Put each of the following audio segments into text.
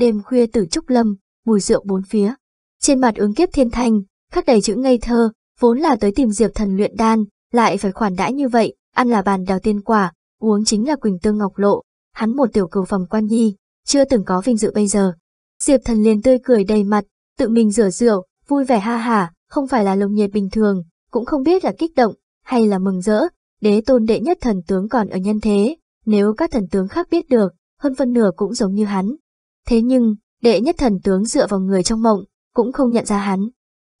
đêm khuya tử trúc lâm, mùi rượu bốn phía. Trên mặt ứng kiếp thiên thanh, khắc đầy chữ ngây thơ, vốn là tới tìm diệp thần luyện đan, lại phải khoản đãi như vậy, ăn là bàn đào tiên quả, uống chính là quỳnh tương ngọc lộ, hắn một tiểu cầu phòng quan nhi, chưa từng có vinh dự bây giờ. Diệp thần liền tươi cười đầy mặt, tự mình rửa rượu, vui vẻ ha hả, không phải là lồng nhiệt bình thường, cũng không biết là kích động, hay là mừng rỡ, đế tôn đệ nhất thần tướng còn ở nhân thế, nếu các thần tướng khác biết được, hơn phân nửa cũng giống như hắn, Thế nhưng, đệ nhất thần tướng dựa vào người trong mộng, cũng không nhận ra hắn.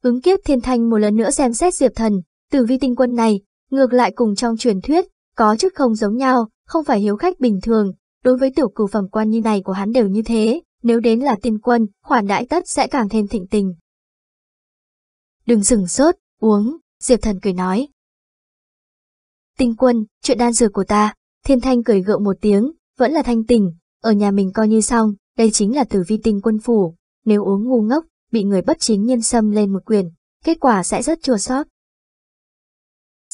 Ứng kiếp thiên thanh một lần nữa xem xét diệp thần, tử vi tinh quân này, ngược lại cùng trong truyền thuyết, có chút không giống nhau, không phải hiếu khách bình thường, đối với tiểu cử phẩm quan như này của hắn đều như thế, nếu đến là tiên quân, khoản đại tất sẽ càng thêm thịnh tình. Đừng dừng sốt, uống, Diệp Thần cười nói. Tinh quân, chuyện đan dược của ta, Thiên Thanh cười gượng một tiếng, vẫn là thanh tình ở nhà mình coi như xong, đây chính là tử vi tinh quân phủ, nếu uống ngu ngốc, bị người bất chính nhân xâm lên một quyền, kết quả sẽ rất chua xót.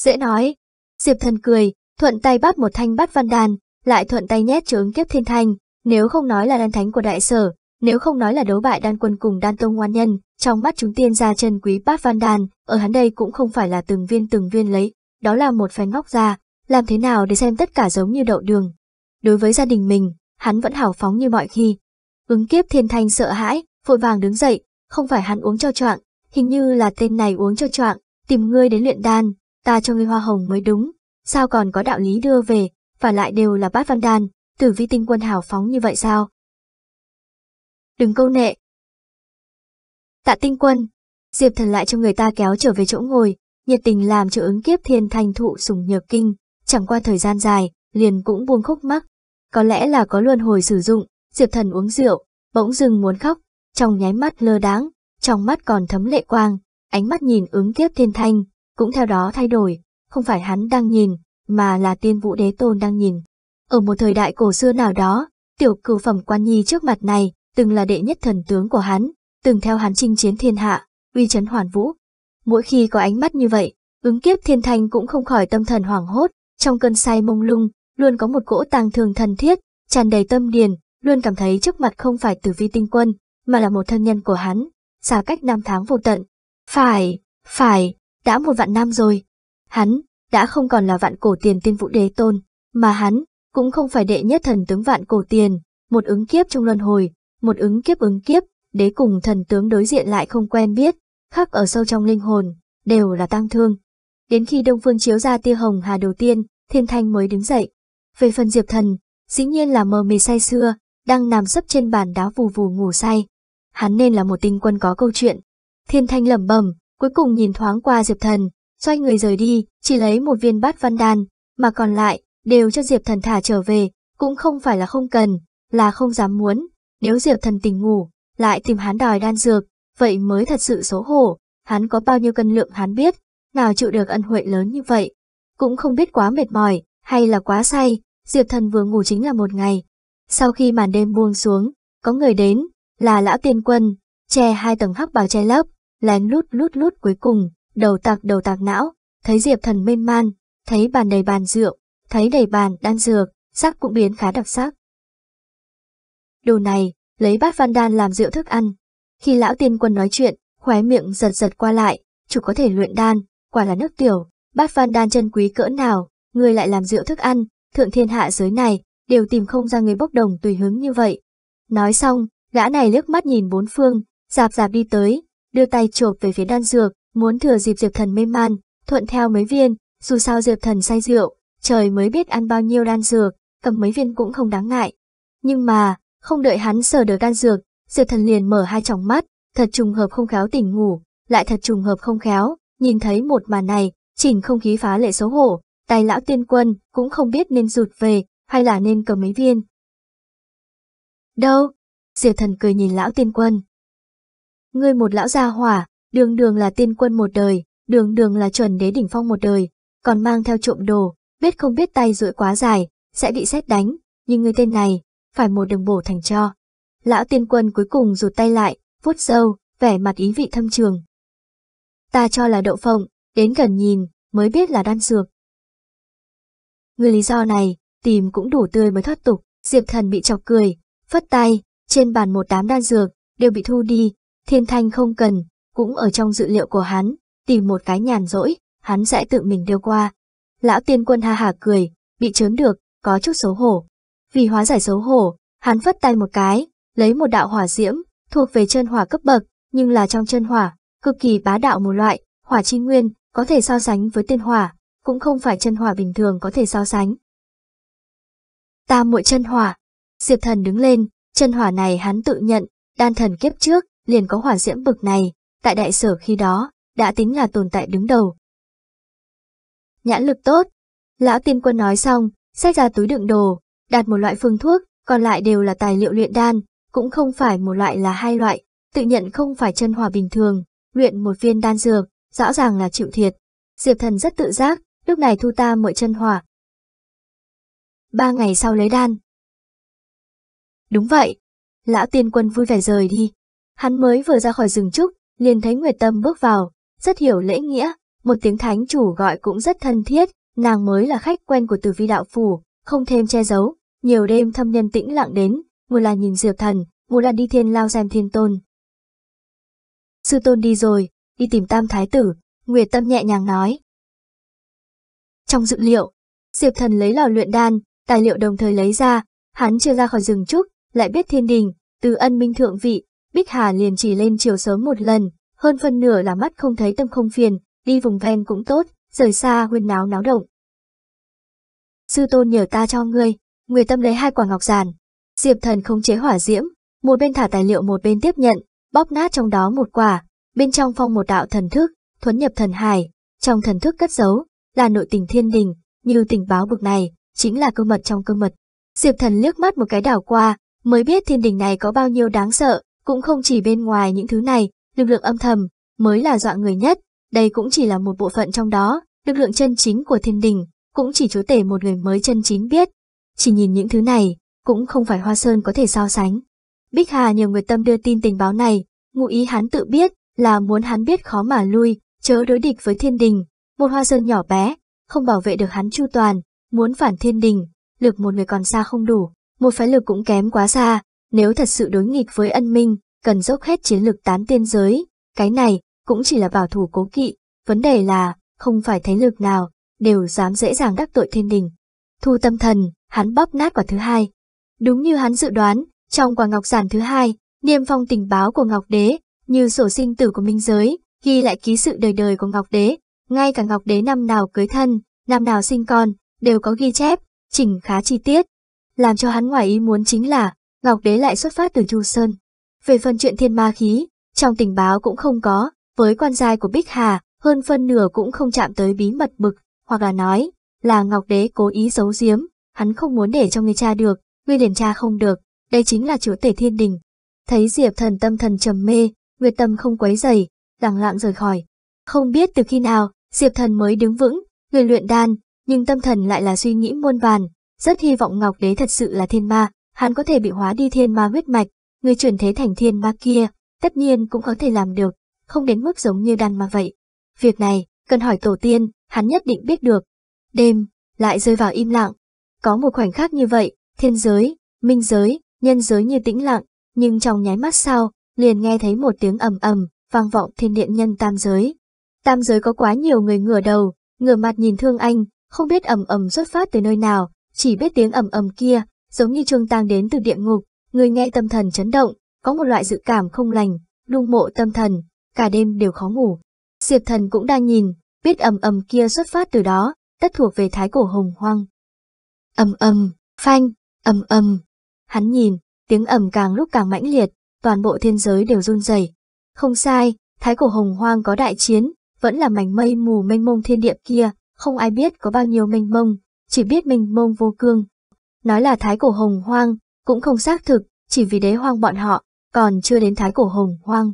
Dễ nói, Diệp thần cười, thuận tay bắt một thanh bát văn đàn, lại thuận tay nhét cho ứng kiếp thiên thanh, nếu không nói là đan thánh của đại sở, nếu không nói là đấu bại đan quân cùng đan tông ngoan nhân, trong mắt chúng tiên ra chân quý bát văn đàn, ở hắn đây cũng không phải là từng viên từng viên lấy, đó là một phen ngóc ra, làm thế nào để xem tất cả giống như đậu đường. Đối với gia đình mình, hắn vẫn hào phóng như mọi khi, Ứng kiếp thiên thanh sợ hãi, vội vàng đứng dậy, không phải hắn uống cho choạng, hình như là tên này uống cho choạng, tìm ngươi đến luyện đan, ta cho ngươi hoa hồng mới đúng, sao còn có đạo lý đưa về, và lại đều là bát văn đan, tử vi tinh quân hào phóng như vậy sao? Đừng câu nệ. Tạ tinh quân, Diệp thần lại cho người ta kéo trở về chỗ ngồi, nhiệt tình làm cho ứng kiếp thiên thanh thụ sùng nhược kinh, chẳng qua thời gian dài, liền cũng buông khúc mắc. Có lẽ là có luân hồi sử dụng, Diệp Thần uống rượu, bỗng dưng muốn khóc, trong nháy mắt lơ đáng, trong mắt còn thấm lệ quang, ánh mắt nhìn ứng kiếp thiên thanh, cũng theo đó thay đổi, không phải hắn đang nhìn, mà là tiên vũ đế tôn đang nhìn. Ở một thời đại cổ xưa nào đó, tiểu cửu phẩm quan nhi trước mặt này, từng là đệ nhất thần tướng của hắn, từng theo hắn chinh chiến thiên hạ, uy chấn hoàn vũ. Mỗi khi có ánh mắt như vậy, ứng kiếp thiên thanh cũng không khỏi tâm thần hoảng hốt, trong cơn say mông lung, luôn có một cỗ tàng thường thần thiết, tràn đầy tâm điền, luôn cảm thấy trước mặt không phải tử vi tinh quân, mà là một thân nhân của hắn, xa cách năm tháng vô tận. Phải, phải, đã một vạn năm rồi. Hắn, đã không còn là vạn cổ tiền tiên vũ đế tôn, mà hắn, cũng không phải đệ nhất thần tướng vạn cổ tiền, một ứng kiếp trong luân hồi, một ứng kiếp ứng kiếp, đế cùng thần tướng đối diện lại không quen biết, khắc ở sâu trong linh hồn, đều là tang thương. Đến khi Đông Phương chiếu ra tia hồng hà đầu tiên, Thiên Thanh mới đứng dậy. Về phần Diệp Thần, dĩ nhiên là mờ mịt say xưa, đang nằm sấp trên bàn đá vù vù ngủ say. Hắn nên là một tinh quân có câu chuyện. Thiên Thanh lẩm bẩm, cuối cùng nhìn thoáng qua Diệp Thần, xoay người rời đi, chỉ lấy một viên bát văn đan, mà còn lại đều cho Diệp Thần thả trở về, cũng không phải là không cần, là không dám muốn. Nếu Diệp Thần tỉnh ngủ, lại tìm hắn đòi đan dược, vậy mới thật sự xấu hổ, hắn có bao nhiêu cân lượng hắn biết, nào chịu được ân huệ lớn như vậy. Cũng không biết quá mệt mỏi, hay là quá say, Diệp Thần vừa ngủ chính là một ngày, sau khi màn đêm buông xuống, có người đến, là lão tiên quân, che hai tầng hắc bào che lấp, lén lút lút lút cuối cùng, đầu tạc đầu tạc não, thấy diệp thần mênh man, thấy bàn đầy bàn rượu, thấy đầy bàn đan dược, sắc cũng biến khá đặc sắc. Đồ này, lấy bát văn đan làm rượu thức ăn. Khi lão tiên quân nói chuyện, khóe miệng giật giật qua lại, chủ có thể luyện đan, quả là nước tiểu, bát văn đan chân quý cỡ nào, người lại làm rượu thức ăn, thượng thiên hạ giới này, đều tìm không ra người bốc đồng tùy hứng như vậy. Nói xong, gã này liếc mắt nhìn bốn phương, dạp dạp đi tới, đưa tay chộp về phía đan dược, muốn thừa dịp Diệp Thần mê man, thuận theo mấy viên, dù sao Diệp Thần say rượu, trời mới biết ăn bao nhiêu đan dược, cầm mấy viên cũng không đáng ngại. Nhưng mà, không đợi hắn sờ được đan dược, Diệp Thần liền mở hai tròng mắt, thật trùng hợp không khéo tỉnh ngủ, lại thật trùng hợp không khéo, nhìn thấy một màn này, chỉnh không khí phá lệ xấu hổ, tài lão tiên quân cũng không biết nên rụt về, hay là nên cầm mấy viên? Đâu? Diệp thần cười nhìn lão tiên quân. Ngươi một lão gia hỏa, đường đường là tiên quân một đời, đường đường là chuẩn đế đỉnh phong một đời, còn mang theo trộm đồ, biết không biết tay rưỡi quá dài, sẽ bị xét đánh, nhưng người tên này, phải một đường bổ thành cho. Lão tiên quân cuối cùng rụt tay lại, vuốt sâu, vẻ mặt ý vị thâm trường. Ta cho là đậu phộng, đến gần nhìn, mới biết là đan dược. Người lý do này, tìm cũng đủ tươi mới thoát tục. Diệp thần bị chọc cười, phất tay, trên bàn một đám đan dược, đều bị thu đi, thiên thanh không cần, cũng ở trong dự liệu của hắn, tìm một cái nhàn rỗi, hắn sẽ tự mình đưa qua. Lão tiên quân ha hả cười, bị chớm được, có chút xấu hổ. Vì hóa giải xấu hổ, hắn phất tay một cái, lấy một đạo hỏa diễm, thuộc về chân hỏa cấp bậc, nhưng là trong chân hỏa, cực kỳ bá đạo một loại, hỏa chi nguyên, có thể so sánh với tiên hỏa, cũng không phải chân hỏa bình thường có thể so sánh ta muội chân hỏa. Diệp thần đứng lên, chân hỏa này hắn tự nhận, đan thần kiếp trước, liền có hỏa diễm bực này, tại đại sở khi đó, đã tính là tồn tại đứng đầu. Nhãn lực tốt. Lão tiên quân nói xong, xách ra túi đựng đồ, đặt một loại phương thuốc, còn lại đều là tài liệu luyện đan, cũng không phải một loại là hai loại, tự nhận không phải chân hỏa bình thường, luyện một viên đan dược, rõ ràng là chịu thiệt. Diệp thần rất tự giác, lúc này thu ta mọi chân hỏa, ba ngày sau lấy đan. Đúng vậy, lão tiên quân vui vẻ rời đi. Hắn mới vừa ra khỏi rừng trúc, liền thấy Nguyệt Tâm bước vào, rất hiểu lễ nghĩa, một tiếng thánh chủ gọi cũng rất thân thiết, nàng mới là khách quen của tử vi đạo phủ, không thêm che giấu. Nhiều đêm thâm nhân tĩnh lặng đến, một là nhìn diệp thần, một là đi thiên lao xem thiên tôn. Sư tôn đi rồi, đi tìm tam thái tử, Nguyệt Tâm nhẹ nhàng nói. Trong dự liệu, diệp thần lấy lò luyện đan, tài liệu đồng thời lấy ra, hắn chưa ra khỏi rừng trúc, lại biết thiên đình, từ ân minh thượng vị, Bích Hà liền chỉ lên chiều sớm một lần, hơn phân nửa là mắt không thấy tâm không phiền, đi vùng ven cũng tốt, rời xa huyên náo náo động. Sư tôn nhờ ta cho ngươi, người tâm lấy hai quả ngọc giàn Diệp thần không chế hỏa diễm, một bên thả tài liệu một bên tiếp nhận, bóp nát trong đó một quả, bên trong phong một đạo thần thức, thuấn nhập thần hải, trong thần thức cất giấu, là nội tình thiên đình, như tình báo bực này, chính là cơ mật trong cơ mật. Diệp Thần liếc mắt một cái đảo qua, mới biết thiên đình này có bao nhiêu đáng sợ, cũng không chỉ bên ngoài những thứ này, lực lượng âm thầm mới là dọa người nhất, đây cũng chỉ là một bộ phận trong đó, lực lượng chân chính của thiên đình cũng chỉ chúa tể một người mới chân chính biết. Chỉ nhìn những thứ này, cũng không phải Hoa Sơn có thể so sánh. Bích Hà nhiều người tâm đưa tin tình báo này, ngụ ý hắn tự biết là muốn hắn biết khó mà lui, chớ đối địch với thiên đình, một Hoa Sơn nhỏ bé, không bảo vệ được hắn chu toàn, Muốn phản thiên đình, lực một người còn xa không đủ, một phái lực cũng kém quá xa, nếu thật sự đối nghịch với ân minh, cần dốc hết chiến lực tán tiên giới, cái này cũng chỉ là bảo thủ cố kỵ, vấn đề là không phải thế lực nào đều dám dễ dàng đắc tội thiên đình. Thu tâm thần, hắn bóp nát quả thứ hai. Đúng như hắn dự đoán, trong quả ngọc giản thứ hai, niêm phong tình báo của Ngọc Đế, như sổ sinh tử của minh giới, ghi lại ký sự đời đời của Ngọc Đế, ngay cả Ngọc Đế năm nào cưới thân, năm nào sinh con, đều có ghi chép, chỉnh khá chi tiết. Làm cho hắn ngoài ý muốn chính là, Ngọc Đế lại xuất phát từ Chu Sơn. Về phần chuyện thiên ma khí, trong tình báo cũng không có, với quan giai của Bích Hà, hơn phân nửa cũng không chạm tới bí mật mực, hoặc là nói, là Ngọc Đế cố ý giấu giếm, hắn không muốn để cho người cha được, người liền cha không được, đây chính là chủ tể thiên đình. Thấy Diệp thần tâm thần trầm mê, Nguyệt tâm không quấy dày, lặng lặng rời khỏi. Không biết từ khi nào, Diệp thần mới đứng vững, người luyện đan, nhưng tâm thần lại là suy nghĩ muôn vàn, rất hy vọng Ngọc Đế thật sự là thiên ma, hắn có thể bị hóa đi thiên ma huyết mạch, người chuyển thế thành thiên ma kia, tất nhiên cũng có thể làm được, không đến mức giống như đàn ma vậy. Việc này, cần hỏi tổ tiên, hắn nhất định biết được. Đêm, lại rơi vào im lặng. Có một khoảnh khắc như vậy, thiên giới, minh giới, nhân giới như tĩnh lặng, nhưng trong nháy mắt sau, liền nghe thấy một tiếng ầm ầm, vang vọng thiên điện nhân tam giới. Tam giới có quá nhiều người ngửa đầu, ngửa mặt nhìn thương anh, không biết ầm ầm xuất phát từ nơi nào, chỉ biết tiếng ầm ầm kia, giống như trương tang đến từ địa ngục, người nghe tâm thần chấn động, có một loại dự cảm không lành, lung mộ tâm thần, cả đêm đều khó ngủ. Diệp thần cũng đang nhìn, biết ầm ầm kia xuất phát từ đó, tất thuộc về thái cổ hồng hoang. ầm ầm, phanh, ầm ầm. Hắn nhìn, tiếng ầm càng lúc càng mãnh liệt, toàn bộ thiên giới đều run rẩy. Không sai, thái cổ hồng hoang có đại chiến, vẫn là mảnh mây mù mênh mông thiên địa kia, không ai biết có bao nhiêu mênh mông, chỉ biết mênh mông vô cương. Nói là thái cổ hồng hoang, cũng không xác thực, chỉ vì đế hoang bọn họ, còn chưa đến thái cổ hồng hoang.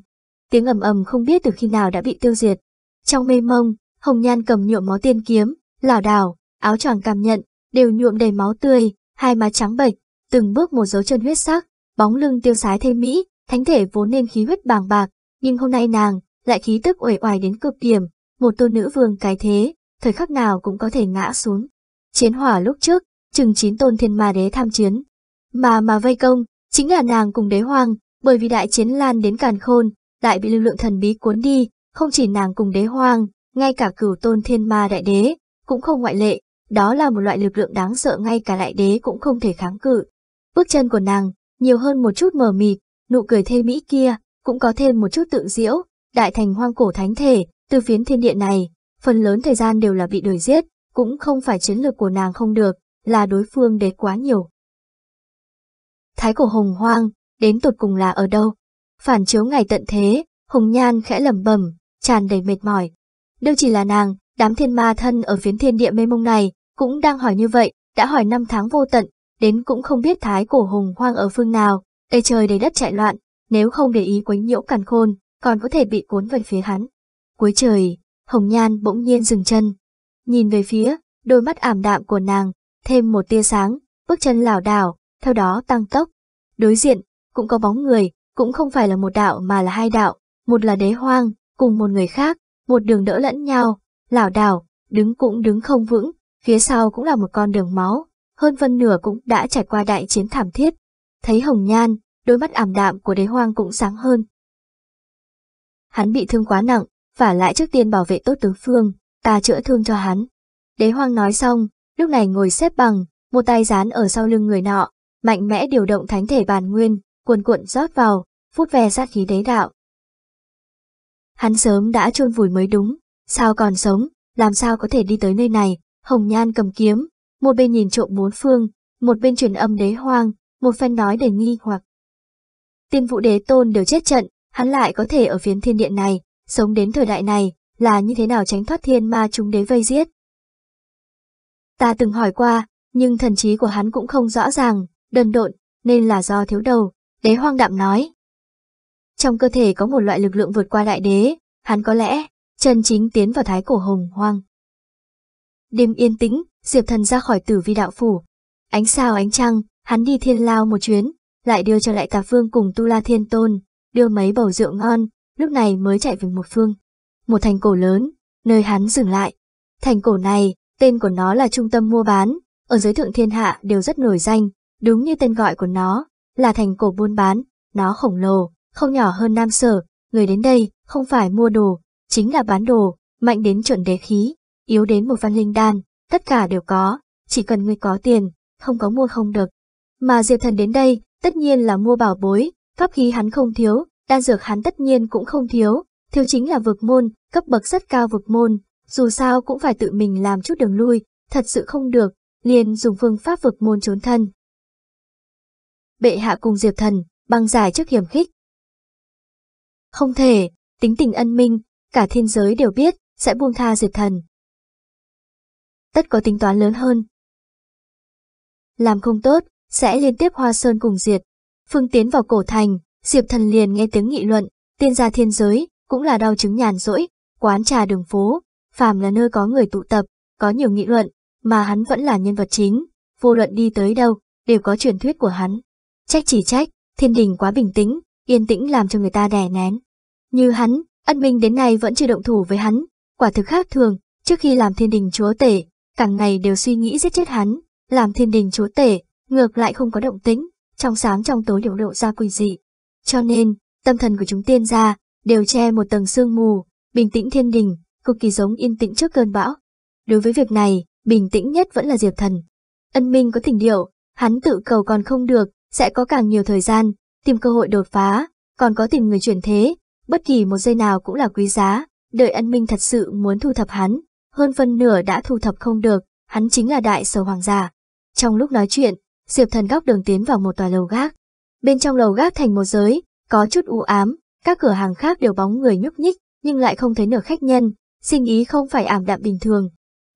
Tiếng ầm ầm không biết từ khi nào đã bị tiêu diệt. Trong mê mông, hồng nhan cầm nhuộm máu tiên kiếm, lảo đảo, áo choàng cảm nhận, đều nhuộm đầy máu tươi, hai má trắng bệch, từng bước một dấu chân huyết sắc, bóng lưng tiêu sái thêm mỹ, thánh thể vốn nên khí huyết bàng bạc, nhưng hôm nay nàng lại khí tức uể oải đến cực điểm, một tôn nữ vương cái thế, thời khắc nào cũng có thể ngã xuống. Chiến hỏa lúc trước, chừng chín tôn thiên ma đế tham chiến. Mà mà vây công, chính là nàng cùng đế hoàng, bởi vì đại chiến lan đến càn khôn, lại bị lưu lượng thần bí cuốn đi, không chỉ nàng cùng đế hoàng, ngay cả cửu tôn thiên ma đại đế, cũng không ngoại lệ, đó là một loại lực lượng đáng sợ ngay cả đại đế cũng không thể kháng cự. Bước chân của nàng, nhiều hơn một chút mờ mịt, nụ cười thê mỹ kia, cũng có thêm một chút tự diễu, đại thành hoang cổ thánh thể, từ phiến thiên địa này, phần lớn thời gian đều là bị đuổi giết, cũng không phải chiến lược của nàng không được, là đối phương đế quá nhiều. Thái cổ hồng hoang, đến tột cùng là ở đâu? Phản chiếu ngày tận thế, hồng nhan khẽ lẩm bẩm, tràn đầy mệt mỏi. Đâu chỉ là nàng, đám thiên ma thân ở phiến thiên địa mê mông này, cũng đang hỏi như vậy, đã hỏi năm tháng vô tận, đến cũng không biết thái cổ hồng hoang ở phương nào, đầy trời đầy đất chạy loạn, nếu không để ý quấy nhiễu càn khôn, còn có thể bị cuốn về phía hắn. Cuối trời, Hồng Nhan bỗng nhiên dừng chân, nhìn về phía, đôi mắt ảm đạm của nàng, thêm một tia sáng, bước chân lảo đảo, theo đó tăng tốc. Đối diện, cũng có bóng người, cũng không phải là một đạo mà là hai đạo, một là đế hoang, cùng một người khác, một đường đỡ lẫn nhau, lảo đảo, đứng cũng đứng không vững, phía sau cũng là một con đường máu, hơn phân nửa cũng đã trải qua đại chiến thảm thiết. Thấy hồng nhan, đôi mắt ảm đạm của đế hoang cũng sáng hơn. Hắn bị thương quá nặng, vả lại trước tiên bảo vệ tốt tứ phương, ta chữa thương cho hắn. Đế hoang nói xong, lúc này ngồi xếp bằng, một tay dán ở sau lưng người nọ, mạnh mẽ điều động thánh thể bàn nguyên, cuồn cuộn rót vào, phút ve sát khí đế đạo. Hắn sớm đã chôn vùi mới đúng, sao còn sống, làm sao có thể đi tới nơi này, hồng nhan cầm kiếm, một bên nhìn trộm bốn phương, một bên truyền âm đế hoang, một phen nói đầy nghi hoặc. Tiên vũ đế tôn đều chết trận, hắn lại có thể ở phiến thiên điện này, sống đến thời đại này, là như thế nào tránh thoát thiên ma chúng đế vây giết. Ta từng hỏi qua, nhưng thần trí của hắn cũng không rõ ràng, đần độn, nên là do thiếu đầu, đế hoang đạm nói. Trong cơ thể có một loại lực lượng vượt qua đại đế, hắn có lẽ, chân chính tiến vào thái cổ hồng hoang. Đêm yên tĩnh, Diệp thần ra khỏi tử vi đạo phủ. Ánh sao ánh trăng, hắn đi thiên lao một chuyến, lại đưa cho lại tạp vương cùng tu la thiên tôn, đưa mấy bầu rượu ngon, lúc này mới chạy về một phương. Một thành cổ lớn, nơi hắn dừng lại. Thành cổ này, tên của nó là trung tâm mua bán, ở giới thượng thiên hạ đều rất nổi danh, đúng như tên gọi của nó, là thành cổ buôn bán, nó khổng lồ, không nhỏ hơn Nam Sở, người đến đây không phải mua đồ, chính là bán đồ, mạnh đến chuẩn đế khí, yếu đến một văn linh đan, tất cả đều có, chỉ cần người có tiền, không có mua không được. Mà Diệp Thần đến đây, tất nhiên là mua bảo bối, pháp khí hắn không thiếu, Đan dược hắn tất nhiên cũng không thiếu, thiếu chính là vực môn, cấp bậc rất cao vực môn, dù sao cũng phải tự mình làm chút đường lui, thật sự không được, liền dùng phương pháp vực môn trốn thân. Bệ hạ cùng Diệp Thần, băng giải trước hiểm khích. Không thể, tính tình ân minh, cả thiên giới đều biết, sẽ buông tha Diệp Thần. Tất có tính toán lớn hơn. Làm không tốt, sẽ liên tiếp hoa sơn cùng diệt. Phương tiến vào cổ thành, Diệp Thần liền nghe tiếng nghị luận, tiên gia thiên giới, cũng là đau chứng nhàn rỗi, quán trà đường phố, phàm là nơi có người tụ tập, có nhiều nghị luận, mà hắn vẫn là nhân vật chính, vô luận đi tới đâu, đều có truyền thuyết của hắn. Trách chỉ trách, thiên đình quá bình tĩnh, yên tĩnh làm cho người ta đè nén. Như hắn, ân minh đến nay vẫn chưa động thủ với hắn, quả thực khác thường, trước khi làm thiên đình chúa tể, càng ngày đều suy nghĩ giết chết hắn, làm thiên đình chúa tể, ngược lại không có động tĩnh, trong sáng trong tối đều độ ra quỷ dị. Cho nên, tâm thần của chúng tiên gia đều che một tầng sương mù, bình tĩnh thiên đình, cực kỳ giống yên tĩnh trước cơn bão. Đối với việc này, bình tĩnh nhất vẫn là Diệp Thần. Ân Minh có thỉnh điệu, hắn tự cầu còn không được, sẽ có càng nhiều thời gian, tìm cơ hội đột phá, còn có tìm người chuyển thế, bất kỳ một giây nào cũng là quý giá, đợi Ân Minh thật sự muốn thu thập hắn, hơn phân nửa đã thu thập không được, hắn chính là đại sầu hoàng gia. Trong lúc nói chuyện, Diệp Thần góc đường tiến vào một tòa lầu gác, Bên trong lầu gác thành một giới, có chút u ám, các cửa hàng khác đều bóng người nhúc nhích, nhưng lại không thấy nửa khách nhân, sinh ý không phải ảm đạm bình thường.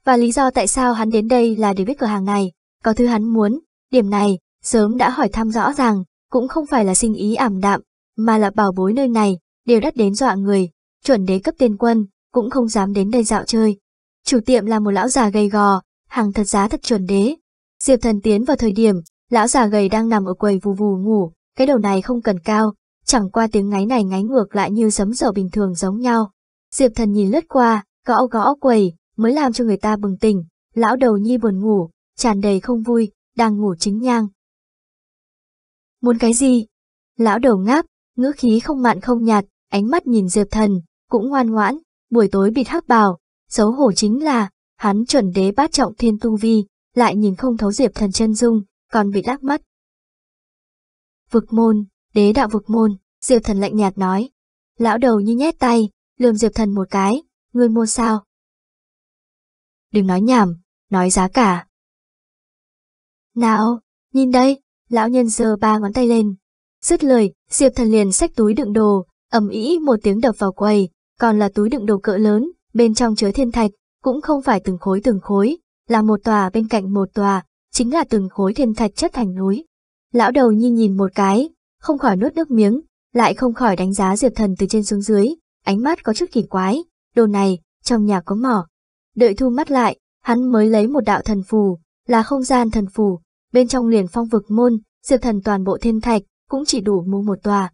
Và lý do tại sao hắn đến đây là để biết cửa hàng này, có thứ hắn muốn, điểm này, sớm đã hỏi thăm rõ ràng, cũng không phải là sinh ý ảm đạm, mà là bảo bối nơi này, đều đắt đến dọa người, chuẩn đế cấp tiên quân, cũng không dám đến đây dạo chơi. Chủ tiệm là một lão già gầy gò, hàng thật giá thật chuẩn đế. Diệp thần tiến vào thời điểm, lão già gầy đang nằm ở quầy vù vù ngủ, cái đầu này không cần cao, chẳng qua tiếng ngáy này ngáy ngược lại như giấm dầu bình thường giống nhau. Diệp thần nhìn lướt qua, gõ gõ quầy, mới làm cho người ta bừng tỉnh, lão đầu nhi buồn ngủ, tràn đầy không vui, đang ngủ chính nhang. Muốn cái gì? Lão đầu ngáp, ngữ khí không mặn không nhạt, ánh mắt nhìn Diệp thần, cũng ngoan ngoãn, buổi tối bịt hắc bào, xấu hổ chính là, hắn chuẩn đế bát trọng thiên tu vi, lại nhìn không thấu Diệp thần chân dung, còn bị đắc mắt. Vực môn, đế đạo vực môn, Diệp Thần lạnh nhạt nói. Lão đầu như nhét tay, lườm Diệp Thần một cái, ngươi mua sao? Đừng nói nhảm, nói giá cả. Nào, nhìn đây, lão nhân giơ ba ngón tay lên. Dứt lời, Diệp Thần liền xách túi đựng đồ, ầm ĩ một tiếng đập vào quầy, còn là túi đựng đồ cỡ lớn, bên trong chứa thiên thạch, cũng không phải từng khối từng khối, là một tòa bên cạnh một tòa, chính là từng khối thiên thạch chất thành núi. Lão đầu nhi nhìn một cái, không khỏi nuốt nước miếng, lại không khỏi đánh giá Diệp Thần từ trên xuống dưới, ánh mắt có chút kỳ quái, đồ này, trong nhà có mỏ. Đợi thu mắt lại, hắn mới lấy một đạo thần phù, là không gian thần phù, bên trong liền phong vực môn, Diệp Thần toàn bộ thiên thạch, cũng chỉ đủ mua một tòa.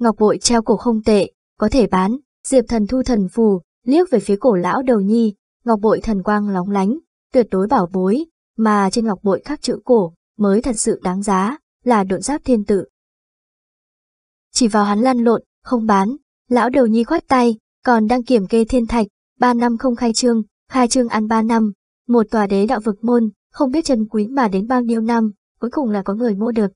Ngọc bội treo cổ không tệ, có thể bán, Diệp Thần thu thần phù, liếc về phía cổ lão đầu nhi, ngọc bội thần quang lóng lánh, tuyệt đối bảo bối, mà trên ngọc bội khắc chữ cổ, mới thật sự đáng giá, là độn giáp thiên tử. Chỉ vào hắn lăn lộn, không bán, lão đầu nhi khoát tay, còn đang kiểm kê thiên thạch, ba năm không khai trương, khai trương ăn ba năm, một tòa đế đạo vực môn, không biết chân quý mà đến bao nhiêu năm, cuối cùng là có người mua được.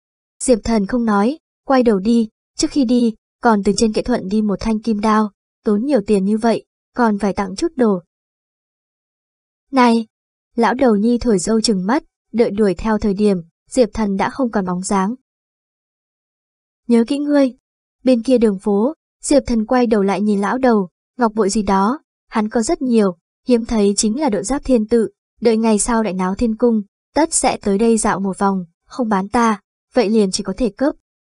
Diệp thần không nói, quay đầu đi, trước khi đi, còn từ trên kệ thuận đi một thanh kim đao, tốn nhiều tiền như vậy, còn phải tặng chút đồ. Này, lão đầu nhi thổi dâu chừng mắt, đợi đuổi theo thời điểm, Diệp Thần đã không còn bóng dáng. Nhớ kỹ ngươi, bên kia đường phố, Diệp Thần quay đầu lại nhìn lão đầu, ngọc bội gì đó, hắn có rất nhiều, hiếm thấy chính là độ giáp thiên tự, đợi ngày sau đại náo thiên cung, tất sẽ tới đây dạo một vòng, không bán ta, vậy liền chỉ có thể cướp.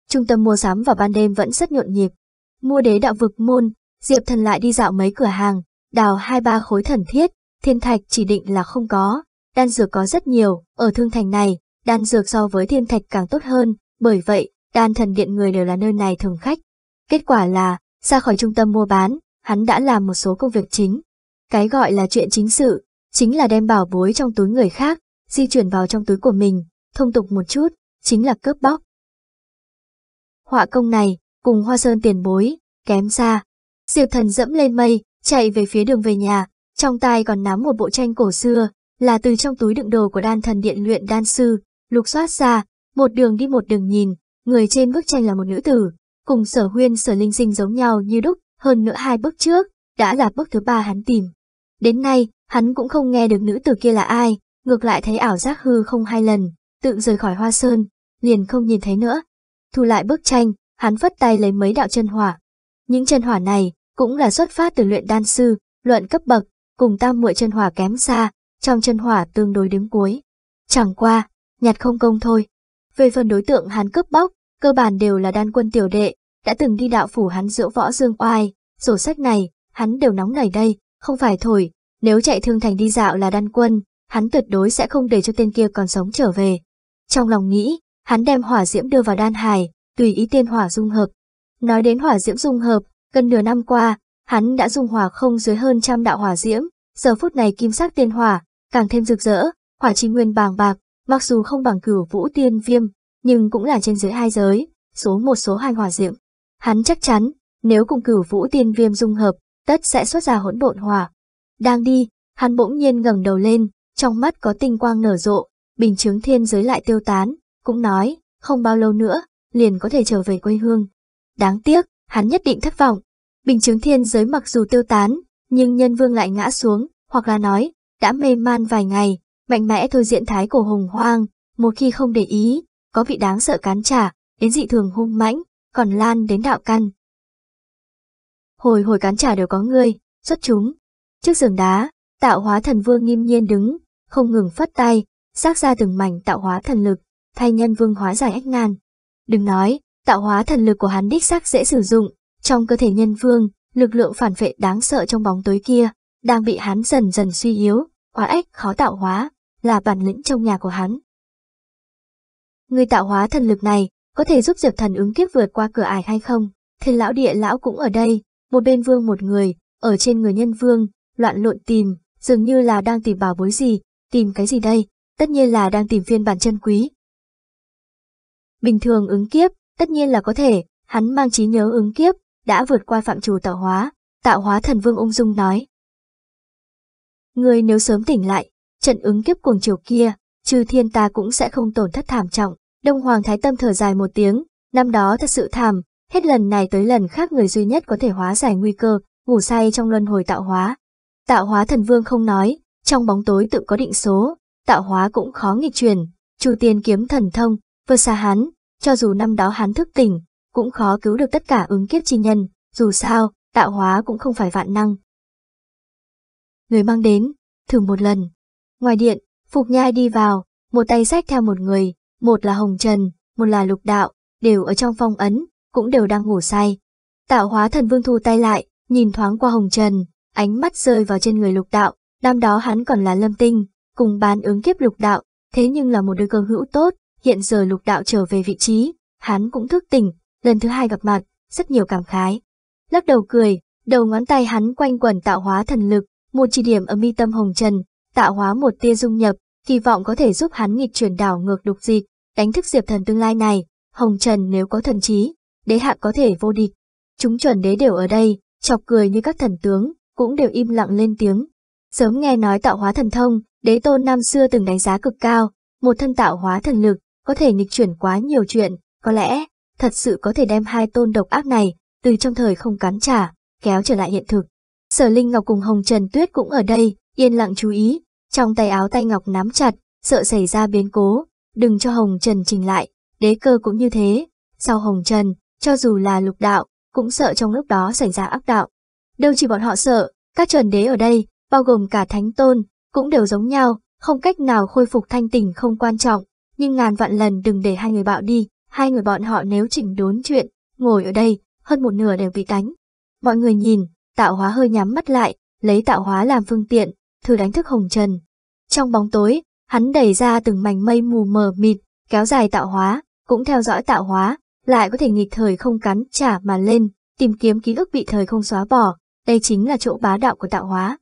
Trung tâm mua sắm vào ban đêm vẫn rất nhộn nhịp. Mua đế đạo vực môn, Diệp Thần lại đi dạo mấy cửa hàng, đào hai ba khối thần thiết, thiên thạch chỉ định là không có, Đan dược có rất nhiều, ở thương thành này, đan dược so với thiên thạch càng tốt hơn, bởi vậy, đan thần điện người đều là nơi này thường khách. Kết quả là, ra khỏi trung tâm mua bán, hắn đã làm một số công việc chính. Cái gọi là chuyện chính sự, chính là đem bảo bối trong túi người khác, di chuyển vào trong túi của mình, thông tục một chút, chính là cướp bóc. Họa công này, cùng hoa sơn tiền bối, kém xa. Diệp thần dẫm lên mây, chạy về phía đường về nhà, trong tay còn nắm một bộ tranh cổ xưa, là từ trong túi đựng đồ của đan thần điện luyện đan sư, lục soát ra, một đường đi một đường nhìn, người trên bức tranh là một nữ tử, cùng sở huyên sở linh sinh giống nhau như đúc, hơn nữa hai bước trước, đã là bước thứ ba hắn tìm. Đến nay, hắn cũng không nghe được nữ tử kia là ai, ngược lại thấy ảo giác hư không hai lần, tự rời khỏi hoa sơn, liền không nhìn thấy nữa. Thu lại bức tranh, hắn phất tay lấy mấy đạo chân hỏa. Những chân hỏa này cũng là xuất phát từ luyện đan sư, luận cấp bậc, cùng tam muội chân hỏa kém xa, trong chân hỏa tương đối đứng cuối. Chẳng qua, nhặt không công thôi. Về phần đối tượng hắn cướp bóc, cơ bản đều là đan quân tiểu đệ, đã từng đi đạo phủ hắn giữa võ dương oai, sổ sách này, hắn đều nóng nảy đây, không phải thổi, nếu chạy thương thành đi dạo là đan quân, hắn tuyệt đối sẽ không để cho tên kia còn sống trở về. Trong lòng nghĩ, hắn đem hỏa diễm đưa vào đan hài, tùy ý tiên hỏa dung hợp. Nói đến hỏa diễm dung hợp, gần nửa năm qua, hắn đã dung hỏa không dưới hơn trăm đạo hỏa diễm, giờ phút này kim sắc tiên hỏa càng thêm rực rỡ, hỏa chi nguyên bàng bạc, mặc dù không bằng cửu vũ tiên viêm, nhưng cũng là trên dưới hai giới, số một số hai hỏa diệm. Hắn chắc chắn, nếu cùng cửu vũ tiên viêm dung hợp, tất sẽ xuất ra hỗn độn hỏa. Đang đi, hắn bỗng nhiên ngẩng đầu lên, trong mắt có tinh quang nở rộ, bình chứng thiên giới lại tiêu tán, cũng nói, không bao lâu nữa, liền có thể trở về quê hương. Đáng tiếc, hắn nhất định thất vọng. Bình chứng thiên giới mặc dù tiêu tán, nhưng nhân vương lại ngã xuống, hoặc là nói, đã mê man vài ngày, mạnh mẽ thôi diện thái của hồng hoang, một khi không để ý, có vị đáng sợ cán trả, đến dị thường hung mãnh, còn lan đến đạo căn. Hồi hồi cán trả đều có người, xuất chúng. Trước giường đá, tạo hóa thần vương nghiêm nhiên đứng, không ngừng phất tay, xác ra từng mảnh tạo hóa thần lực, thay nhân vương hóa giải ách ngàn Đừng nói, tạo hóa thần lực của hắn đích xác dễ sử dụng, trong cơ thể nhân vương, lực lượng phản vệ đáng sợ trong bóng tối kia, đang bị hắn dần dần suy yếu, hóa ếch khó tạo hóa, là bản lĩnh trong nhà của hắn. Người tạo hóa thần lực này, có thể giúp Diệp Thần ứng kiếp vượt qua cửa ải hay không? Thiên lão địa lão cũng ở đây, một bên vương một người, ở trên người nhân vương, loạn lộn tìm, dường như là đang tìm bảo bối gì, tìm cái gì đây, tất nhiên là đang tìm phiên bản chân quý. Bình thường ứng kiếp, tất nhiên là có thể, hắn mang trí nhớ ứng kiếp, đã vượt qua phạm trù tạo hóa, tạo hóa thần vương ung dung nói người nếu sớm tỉnh lại, trận ứng kiếp cuồng chiều kia, trừ thiên ta cũng sẽ không tổn thất thảm trọng. Đông Hoàng Thái Tâm thở dài một tiếng, năm đó thật sự thảm, hết lần này tới lần khác người duy nhất có thể hóa giải nguy cơ, ngủ say trong luân hồi tạo hóa. Tạo hóa thần vương không nói, trong bóng tối tự có định số, tạo hóa cũng khó nghịch chuyển Chu Tiên kiếm thần thông, vơ xa hắn, cho dù năm đó hắn thức tỉnh, cũng khó cứu được tất cả ứng kiếp chi nhân, dù sao, tạo hóa cũng không phải vạn năng, người mang đến, thử một lần. Ngoài điện, Phục Nhai đi vào, một tay sách theo một người, một là Hồng Trần, một là Lục Đạo, đều ở trong phong ấn, cũng đều đang ngủ say. Tạo hóa thần vương thu tay lại, nhìn thoáng qua Hồng Trần, ánh mắt rơi vào trên người Lục Đạo, năm đó hắn còn là lâm tinh, cùng bán ứng kiếp Lục Đạo, thế nhưng là một đôi cơ hữu tốt, hiện giờ Lục Đạo trở về vị trí, hắn cũng thức tỉnh, lần thứ hai gặp mặt, rất nhiều cảm khái. Lắc đầu cười, đầu ngón tay hắn quanh quẩn tạo hóa thần lực, một chỉ điểm ở mi tâm hồng trần, tạo hóa một tia dung nhập, kỳ vọng có thể giúp hắn nghịch chuyển đảo ngược đục dịch, đánh thức diệp thần tương lai này, hồng trần nếu có thần trí, đế hạ có thể vô địch. Chúng chuẩn đế đều ở đây, chọc cười như các thần tướng, cũng đều im lặng lên tiếng. Sớm nghe nói tạo hóa thần thông, đế tôn năm xưa từng đánh giá cực cao, một thân tạo hóa thần lực, có thể nghịch chuyển quá nhiều chuyện, có lẽ, thật sự có thể đem hai tôn độc ác này, từ trong thời không cắn trả, kéo trở lại hiện thực. Sở Linh Ngọc cùng Hồng Trần Tuyết cũng ở đây, yên lặng chú ý, trong tay áo tay Ngọc nắm chặt, sợ xảy ra biến cố, đừng cho Hồng Trần chỉnh lại, đế cơ cũng như thế, sau Hồng Trần, cho dù là lục đạo, cũng sợ trong lúc đó xảy ra ác đạo. Đâu chỉ bọn họ sợ, các trần đế ở đây, bao gồm cả thánh tôn, cũng đều giống nhau, không cách nào khôi phục thanh tình không quan trọng, nhưng ngàn vạn lần đừng để hai người bạo đi, hai người bọn họ nếu chỉnh đốn chuyện, ngồi ở đây, hơn một nửa đều bị đánh. Mọi người nhìn, tạo hóa hơi nhắm mắt lại, lấy tạo hóa làm phương tiện, thử đánh thức hồng trần. Trong bóng tối, hắn đẩy ra từng mảnh mây mù mờ mịt, kéo dài tạo hóa, cũng theo dõi tạo hóa, lại có thể nghịch thời không cắn trả mà lên, tìm kiếm ký ức bị thời không xóa bỏ, đây chính là chỗ bá đạo của tạo hóa.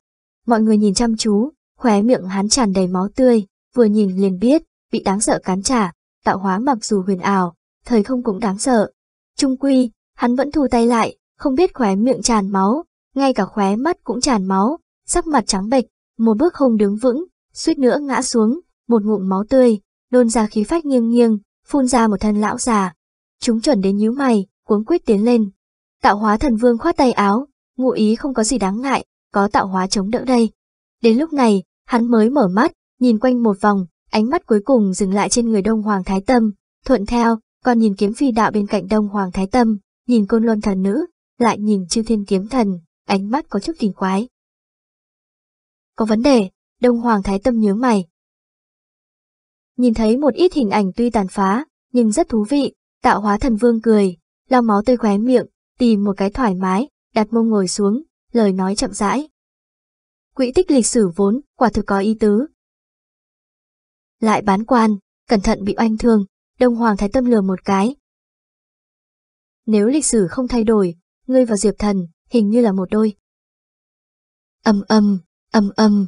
Mọi người nhìn chăm chú, khóe miệng hắn tràn đầy máu tươi, vừa nhìn liền biết, bị đáng sợ cắn trả, tạo hóa mặc dù huyền ảo, thời không cũng đáng sợ. Trung quy, hắn vẫn thu tay lại, không biết khóe miệng tràn máu, ngay cả khóe mắt cũng tràn máu, sắc mặt trắng bệch, một bước không đứng vững, suýt nữa ngã xuống, một ngụm máu tươi, đôn ra khí phách nghiêng nghiêng, phun ra một thân lão già. Chúng chuẩn đến nhíu mày, cuốn quyết tiến lên. Tạo hóa thần vương khoát tay áo, ngụ ý không có gì đáng ngại, có tạo hóa chống đỡ đây. Đến lúc này, hắn mới mở mắt, nhìn quanh một vòng, ánh mắt cuối cùng dừng lại trên người Đông Hoàng Thái Tâm, thuận theo, còn nhìn kiếm phi đạo bên cạnh Đông Hoàng Thái Tâm, nhìn côn luân thần nữ, lại nhìn chư thiên kiếm thần, ánh mắt có chút kỳ quái. Có vấn đề, Đông Hoàng Thái Tâm nhớ mày. Nhìn thấy một ít hình ảnh tuy tàn phá, nhưng rất thú vị, tạo hóa thần vương cười, lau máu tươi khóe miệng, tìm một cái thoải mái, đặt mông ngồi xuống, lời nói chậm rãi. Quỹ tích lịch sử vốn, quả thực có ý tứ. Lại bán quan, cẩn thận bị oanh thương, Đông Hoàng Thái Tâm lừa một cái. Nếu lịch sử không thay đổi, ngươi và Diệp Thần, hình như là một đôi. Âm âm, âm âm,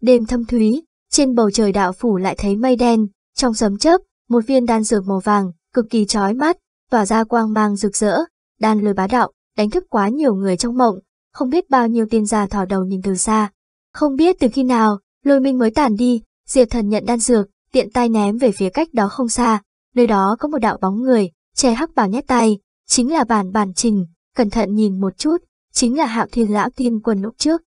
đêm thâm thúy, trên bầu trời đạo phủ lại thấy mây đen, trong sấm chớp, một viên đan dược màu vàng, cực kỳ chói mắt, tỏa ra quang mang rực rỡ, đan lôi bá đạo, đánh thức quá nhiều người trong mộng, không biết bao nhiêu tiên gia thỏ đầu nhìn từ xa. Không biết từ khi nào, lôi minh mới tản đi, diệt thần nhận đan dược, tiện tay ném về phía cách đó không xa, nơi đó có một đạo bóng người, che hắc bảo nhét tay, chính là bản bản trình, cẩn thận nhìn một chút, chính là hạo thiên lão tiên quân lúc trước.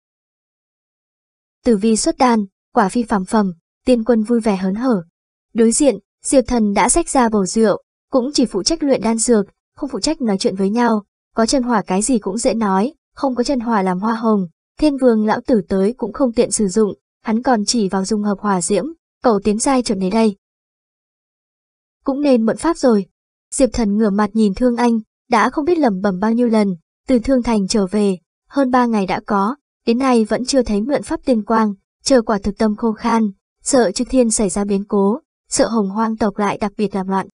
Tử vi xuất đan, quả phi phàm phẩm, tiên quân vui vẻ hớn hở. Đối diện, Diệp Thần đã xách ra bầu rượu, cũng chỉ phụ trách luyện đan dược, không phụ trách nói chuyện với nhau, có chân hỏa cái gì cũng dễ nói, không có chân hỏa làm hoa hồng, thiên vương lão tử tới cũng không tiện sử dụng, hắn còn chỉ vào dung hợp hỏa diễm, cầu tiến sai trở đến đây. Cũng nên mượn pháp rồi. Diệp Thần ngửa mặt nhìn Thương Anh, đã không biết lầm bầm bao nhiêu lần, từ Thương Thành trở về, hơn ba ngày đã có, đến nay vẫn chưa thấy mượn pháp tiên quang, chờ quả thực tâm khô khan, sợ trước thiên xảy ra biến cố, sợ hồng hoang tộc lại đặc biệt làm loạn.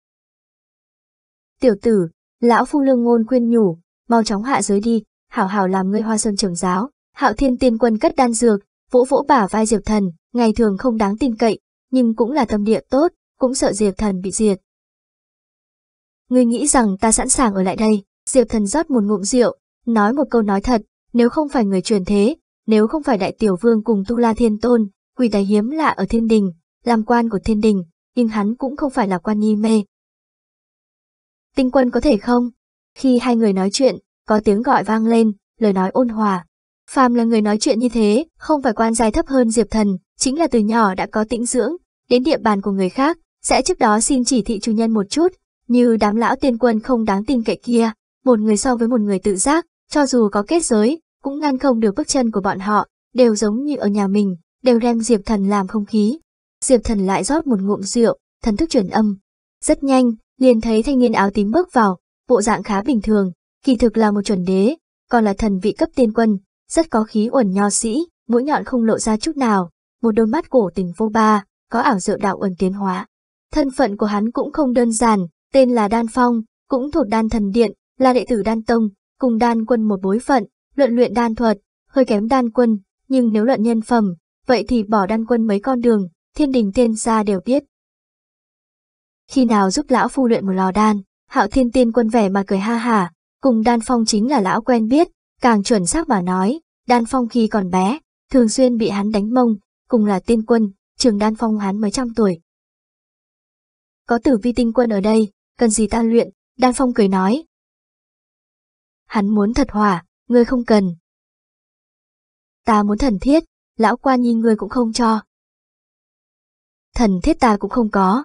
Tiểu tử, lão phu lương ngôn khuyên nhủ, mau chóng hạ giới đi, hảo hảo làm ngươi hoa sơn trưởng giáo, hạo thiên tiên quân cất đan dược, vỗ vỗ bả vai diệp thần, ngày thường không đáng tin cậy, nhưng cũng là tâm địa tốt, cũng sợ diệp thần bị diệt. Ngươi nghĩ rằng ta sẵn sàng ở lại đây, diệp thần rót một ngụm rượu, Nói một câu nói thật, nếu không phải người truyền thế, nếu không phải đại tiểu vương cùng Tu La Thiên Tôn, quỷ tài hiếm lạ ở thiên đình, làm quan của thiên đình, nhưng hắn cũng không phải là quan nhi mê. Tinh quân có thể không? Khi hai người nói chuyện, có tiếng gọi vang lên, lời nói ôn hòa. Phàm là người nói chuyện như thế, không phải quan giai thấp hơn Diệp Thần, chính là từ nhỏ đã có tĩnh dưỡng, đến địa bàn của người khác, sẽ trước đó xin chỉ thị chủ nhân một chút, như đám lão tiên quân không đáng tin cậy kia, một người so với một người tự giác, cho dù có kết giới, cũng ngăn không được bước chân của bọn họ, đều giống như ở nhà mình, đều đem Diệp Thần làm không khí. Diệp Thần lại rót một ngụm rượu, thần thức truyền âm. Rất nhanh, liền thấy thanh niên áo tím bước vào, bộ dạng khá bình thường, kỳ thực là một chuẩn đế, còn là thần vị cấp tiên quân, rất có khí uẩn nho sĩ, mũi nhọn không lộ ra chút nào, một đôi mắt cổ tình vô ba, có ảo diệu đạo uẩn tiến hóa. Thân phận của hắn cũng không đơn giản, tên là Đan Phong, cũng thuộc Đan Thần Điện, là đệ tử Đan Tông, cùng đan quân một bối phận, luận luyện đan thuật, hơi kém đan quân, nhưng nếu luận nhân phẩm, vậy thì bỏ đan quân mấy con đường, thiên đình tiên gia đều biết. Khi nào giúp lão phu luyện một lò đan, hạo thiên tiên quân vẻ mà cười ha hả, cùng đan phong chính là lão quen biết, càng chuẩn xác mà nói, đan phong khi còn bé, thường xuyên bị hắn đánh mông, cùng là tiên quân, trường đan phong hắn mấy trăm tuổi. Có tử vi tinh quân ở đây, cần gì ta luyện, đan phong cười nói, hắn muốn thật hòa ngươi không cần. Ta muốn thần thiết, lão quan nhìn ngươi cũng không cho. Thần thiết ta cũng không có.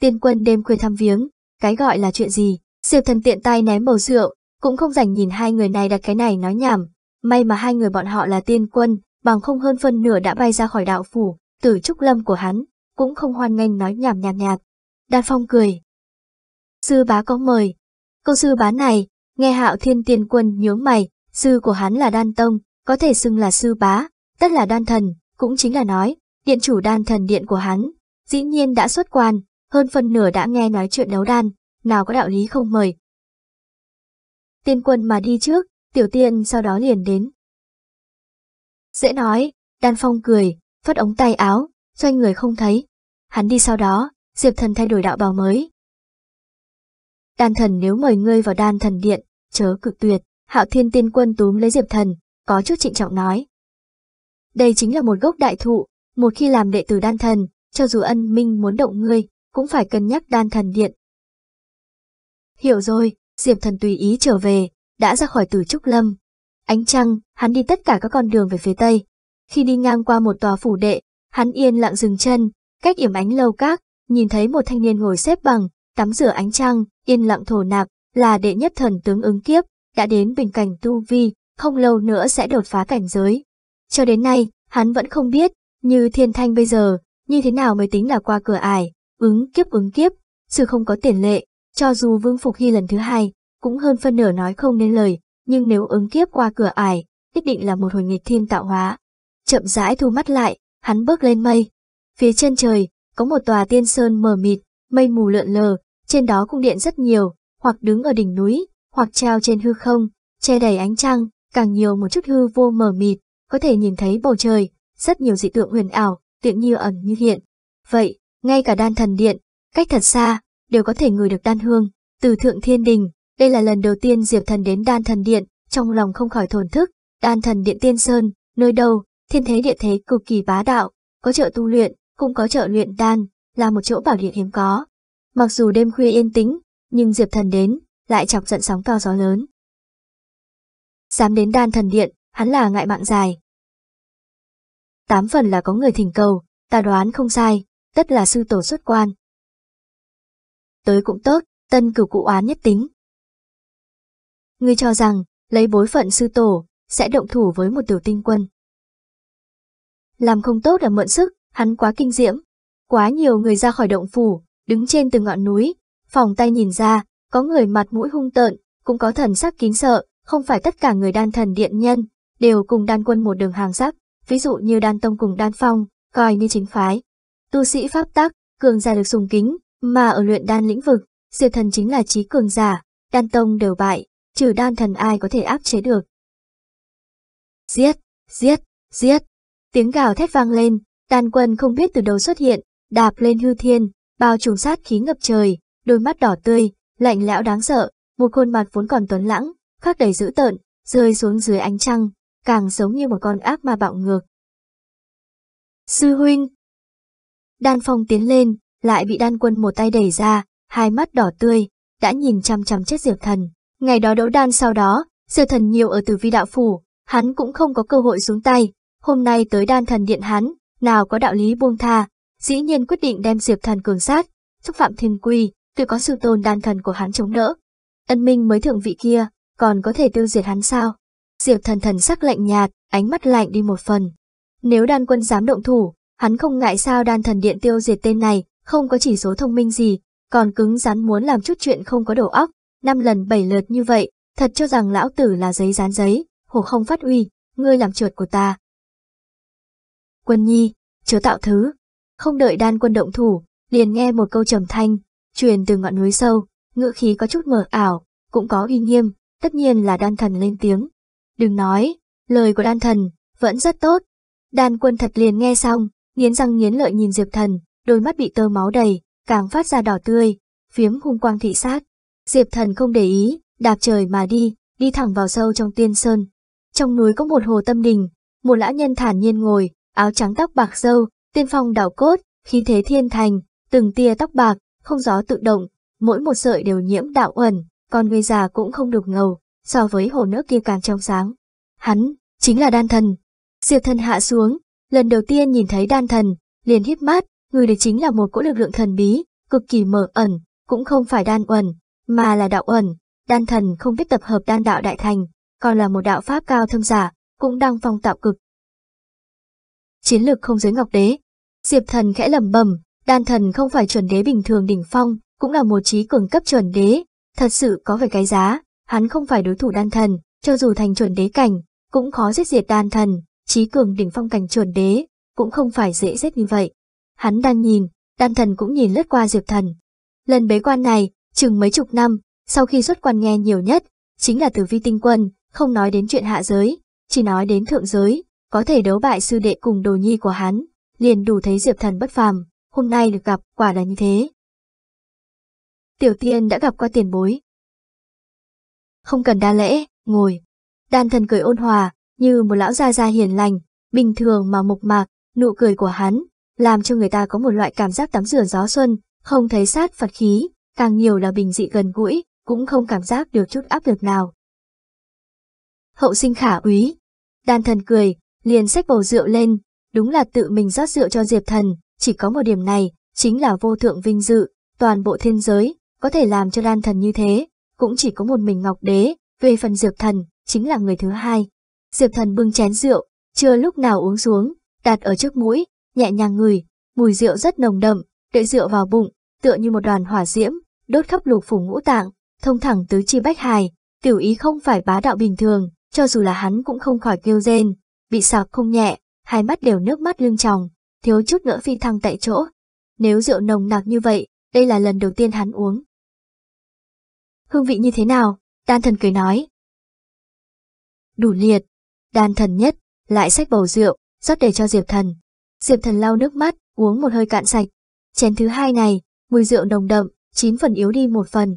Tiên quân đêm khuya thăm viếng, cái gọi là chuyện gì, Diệp thần tiện tay ném bầu rượu, cũng không rảnh nhìn hai người này đặt cái này nói nhảm. May mà hai người bọn họ là tiên quân, bằng không hơn phân nửa đã bay ra khỏi đạo phủ, tử trúc lâm của hắn, cũng không hoan nghênh nói nhảm nhạt nhạt. Đan Phong cười. Sư bá có mời, Câu sư bá này, nghe hạo thiên tiên quân nhướng mày, sư của hắn là đan tông, có thể xưng là sư bá, tất là đan thần, cũng chính là nói, điện chủ đan thần điện của hắn, dĩ nhiên đã xuất quan, hơn phần nửa đã nghe nói chuyện đấu đan, nào có đạo lý không mời. Tiên quân mà đi trước, tiểu tiên sau đó liền đến. Dễ nói, đan phong cười, phất ống tay áo, xoay người không thấy. Hắn đi sau đó, diệp thần thay đổi đạo bào mới, Đan thần nếu mời ngươi vào đan thần điện, chớ cực tuyệt, hạo thiên tiên quân túm lấy diệp thần, có chút trịnh trọng nói. Đây chính là một gốc đại thụ, một khi làm đệ tử đan thần, cho dù ân minh muốn động ngươi, cũng phải cân nhắc đan thần điện. Hiểu rồi, diệp thần tùy ý trở về, đã ra khỏi tử trúc lâm. Ánh trăng, hắn đi tất cả các con đường về phía tây. Khi đi ngang qua một tòa phủ đệ, hắn yên lặng dừng chân, cách yểm ánh lâu các, nhìn thấy một thanh niên ngồi xếp bằng, tắm rửa ánh trăng, yên lặng thổ nạp, là đệ nhất thần tướng ứng kiếp, đã đến bình cảnh tu vi, không lâu nữa sẽ đột phá cảnh giới. Cho đến nay, hắn vẫn không biết, như thiên thanh bây giờ, như thế nào mới tính là qua cửa ải, ứng kiếp ứng kiếp, sự không có tiền lệ, cho dù Vương Phục Hy lần thứ hai, cũng hơn phân nửa nói không nên lời, nhưng nếu ứng kiếp qua cửa ải, nhất định là một hồi nghịch thiên tạo hóa. Chậm rãi thu mắt lại, hắn bước lên mây. Phía chân trời, có một tòa tiên sơn mờ mịt, mây mù lượn lờ, trên đó cung điện rất nhiều, hoặc đứng ở đỉnh núi, hoặc treo trên hư không, che đầy ánh trăng, càng nhiều một chút hư vô mờ mịt, có thể nhìn thấy bầu trời, rất nhiều dị tượng huyền ảo, tiện như ẩn như hiện. Vậy, ngay cả đan thần điện, cách thật xa, đều có thể ngửi được đan hương, từ thượng thiên đình, đây là lần đầu tiên Diệp Thần đến đan thần điện, trong lòng không khỏi thổn thức, đan thần điện tiên sơn, nơi đâu, thiên thế địa thế cực kỳ bá đạo, có chợ tu luyện, cũng có chợ luyện đan, là một chỗ bảo địa hiếm có. Mặc dù đêm khuya yên tĩnh, nhưng Diệp Thần đến, lại chọc giận sóng cao gió lớn. Dám đến đan thần điện, hắn là ngại mạng dài. Tám phần là có người thỉnh cầu, ta đoán không sai, tất là sư tổ xuất quan. Tới cũng tốt, tân cửu cụ án nhất tính. Ngươi cho rằng, lấy bối phận sư tổ, sẽ động thủ với một tiểu tinh quân. Làm không tốt là mượn sức, hắn quá kinh diễm. Quá nhiều người ra khỏi động phủ, đứng trên từng ngọn núi, phòng tay nhìn ra, có người mặt mũi hung tợn, cũng có thần sắc kính sợ, không phải tất cả người đan thần điện nhân, đều cùng đan quân một đường hàng sắc, ví dụ như đan tông cùng đan phong, coi như chính phái. Tu sĩ pháp tắc, cường giả được sùng kính, mà ở luyện đan lĩnh vực, diệt thần chính là trí cường giả, đan tông đều bại, trừ đan thần ai có thể áp chế được. Giết, giết, giết, tiếng gào thét vang lên, đan quân không biết từ đâu xuất hiện, đạp lên hư thiên, bao trùng sát khí ngập trời, đôi mắt đỏ tươi, lạnh lẽo đáng sợ, một khuôn mặt vốn còn tuấn lãng, khắc đầy dữ tợn, rơi xuống dưới ánh trăng, càng giống như một con ác ma bạo ngược. Sư huynh Đan phong tiến lên, lại bị đan quân một tay đẩy ra, hai mắt đỏ tươi, đã nhìn chăm chăm chết diệp thần. Ngày đó đỗ đan sau đó, diệp thần nhiều ở từ vi đạo phủ, hắn cũng không có cơ hội xuống tay, hôm nay tới đan thần điện hắn, nào có đạo lý buông tha, dĩ nhiên quyết định đem Diệp Thần cường sát, xúc phạm thiên quy, tuy có sư tôn đan thần của hắn chống đỡ. Ân minh mới thượng vị kia, còn có thể tiêu diệt hắn sao? Diệp thần thần sắc lạnh nhạt, ánh mắt lạnh đi một phần. Nếu đan quân dám động thủ, hắn không ngại sao đan thần điện tiêu diệt tên này, không có chỉ số thông minh gì, còn cứng rắn muốn làm chút chuyện không có đổ óc, năm lần bảy lượt như vậy, thật cho rằng lão tử là giấy dán giấy, hồ không phát uy, ngươi làm trượt của ta. Quân nhi, chớ tạo thứ, không đợi đan quân động thủ, liền nghe một câu trầm thanh, truyền từ ngọn núi sâu, ngữ khí có chút mờ ảo, cũng có uy nghiêm, tất nhiên là đan thần lên tiếng. Đừng nói, lời của đan thần, vẫn rất tốt. Đan quân thật liền nghe xong, nghiến răng nghiến lợi nhìn Diệp thần, đôi mắt bị tơ máu đầy, càng phát ra đỏ tươi, phiếm hung quang thị sát. Diệp thần không để ý, đạp trời mà đi, đi thẳng vào sâu trong tiên sơn. Trong núi có một hồ tâm đình, một lão nhân thản nhiên ngồi, áo trắng tóc bạc râu. Tiên phong đảo cốt, khí thế thiên thành, từng tia tóc bạc, không gió tự động, mỗi một sợi đều nhiễm đạo ẩn, còn người già cũng không được ngầu, so với hồ nước kia càng trong sáng. Hắn, chính là đan thần. Diệp thần hạ xuống, lần đầu tiên nhìn thấy đan thần, liền hít mát người đấy chính là một cỗ lực lượng thần bí, cực kỳ mở ẩn, cũng không phải đan ẩn, mà là đạo ẩn. Đan thần không biết tập hợp đan đạo đại thành, còn là một đạo pháp cao thâm giả, cũng đang phong tạo cực. Chiến lược không giới ngọc đế, Diệp thần khẽ lẩm bẩm, đan thần không phải chuẩn đế bình thường đỉnh phong, cũng là một trí cường cấp chuẩn đế, thật sự có vẻ cái giá, hắn không phải đối thủ đan thần, cho dù thành chuẩn đế cảnh, cũng khó giết diệt đan thần, trí cường đỉnh phong cảnh chuẩn đế, cũng không phải dễ giết như vậy. Hắn đang nhìn, đan thần cũng nhìn lướt qua diệp thần. Lần bế quan này, chừng mấy chục năm, sau khi xuất quan nghe nhiều nhất, chính là từ vi tinh quân, không nói đến chuyện hạ giới, chỉ nói đến thượng giới, có thể đấu bại sư đệ cùng đồ nhi của hắn, liền đủ thấy Diệp Thần bất phàm, hôm nay được gặp quả là như thế. Tiểu tiên đã gặp qua tiền bối. Không cần đa lễ, ngồi. Đan thần cười ôn hòa, như một lão gia gia hiền lành, bình thường mà mộc mạc, nụ cười của hắn, làm cho người ta có một loại cảm giác tắm rửa gió xuân, không thấy sát phật khí, càng nhiều là bình dị gần gũi, cũng không cảm giác được chút áp lực nào. Hậu sinh khả úy. Đan thần cười, liền xách bầu rượu lên, đúng là tự mình rót rượu cho Diệp Thần, chỉ có một điểm này, chính là vô thượng vinh dự, toàn bộ thiên giới, có thể làm cho đan thần như thế, cũng chỉ có một mình Ngọc Đế, về phần Diệp Thần, chính là người thứ hai. Diệp Thần bưng chén rượu, chưa lúc nào uống xuống, đặt ở trước mũi, nhẹ nhàng ngửi, mùi rượu rất nồng đậm, đợi rượu vào bụng, tựa như một đoàn hỏa diễm, đốt khắp lục phủ ngũ tạng, thông thẳng tứ chi bách hài, tiểu ý không phải bá đạo bình thường, cho dù là hắn cũng không khỏi kêu rên, bị sạc không nhẹ, hai mắt đều nước mắt lưng tròng, thiếu chút nữa phi thăng tại chỗ. Nếu rượu nồng nặc như vậy, đây là lần đầu tiên hắn uống. Hương vị như thế nào? Đan thần cười nói. Đủ liệt, đan thần nhất, lại xách bầu rượu, rót để cho Diệp thần. Diệp thần lau nước mắt, uống một hơi cạn sạch. Chén thứ hai này, mùi rượu nồng đậm, chín phần yếu đi một phần.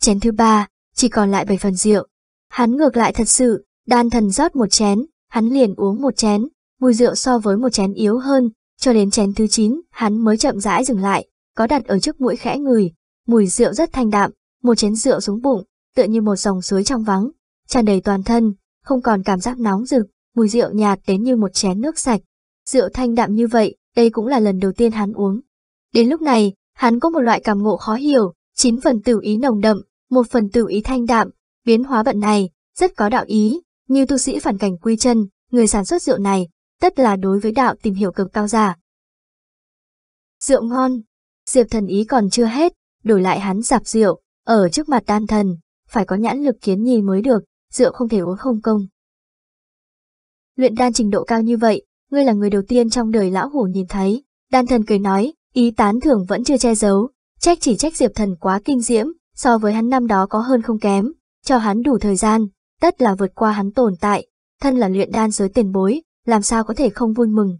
Chén thứ ba, chỉ còn lại bảy phần rượu. Hắn ngược lại thật sự, đan thần rót một chén, hắn liền uống một chén, mùi rượu so với một chén yếu hơn, cho đến chén thứ 9, hắn mới chậm rãi dừng lại, có đặt ở trước mũi khẽ người, mùi rượu rất thanh đạm, một chén rượu xuống bụng, tựa như một dòng suối trong vắng, tràn đầy toàn thân, không còn cảm giác nóng rực, mùi rượu nhạt đến như một chén nước sạch. Rượu thanh đạm như vậy, đây cũng là lần đầu tiên hắn uống. Đến lúc này, hắn có một loại cảm ngộ khó hiểu, chín phần tử ý nồng đậm, một phần tử ý thanh đạm, biến hóa bận này, rất có đạo ý, như tu sĩ phản cảnh quy chân, người sản xuất rượu này, tất là đối với đạo tìm hiểu cực cao giả. Rượu ngon, Diệp thần ý còn chưa hết, đổi lại hắn dạp rượu, ở trước mặt đan thần, phải có nhãn lực kiến nhì mới được, rượu không thể uống không công. Luyện đan trình độ cao như vậy, ngươi là người đầu tiên trong đời lão hủ nhìn thấy, đan thần cười nói, ý tán thưởng vẫn chưa che giấu, trách chỉ trách diệp thần quá kinh diễm, so với hắn năm đó có hơn không kém, cho hắn đủ thời gian, tất là vượt qua hắn tồn tại, thân là luyện đan giới tiền bối, làm sao có thể không vui mừng.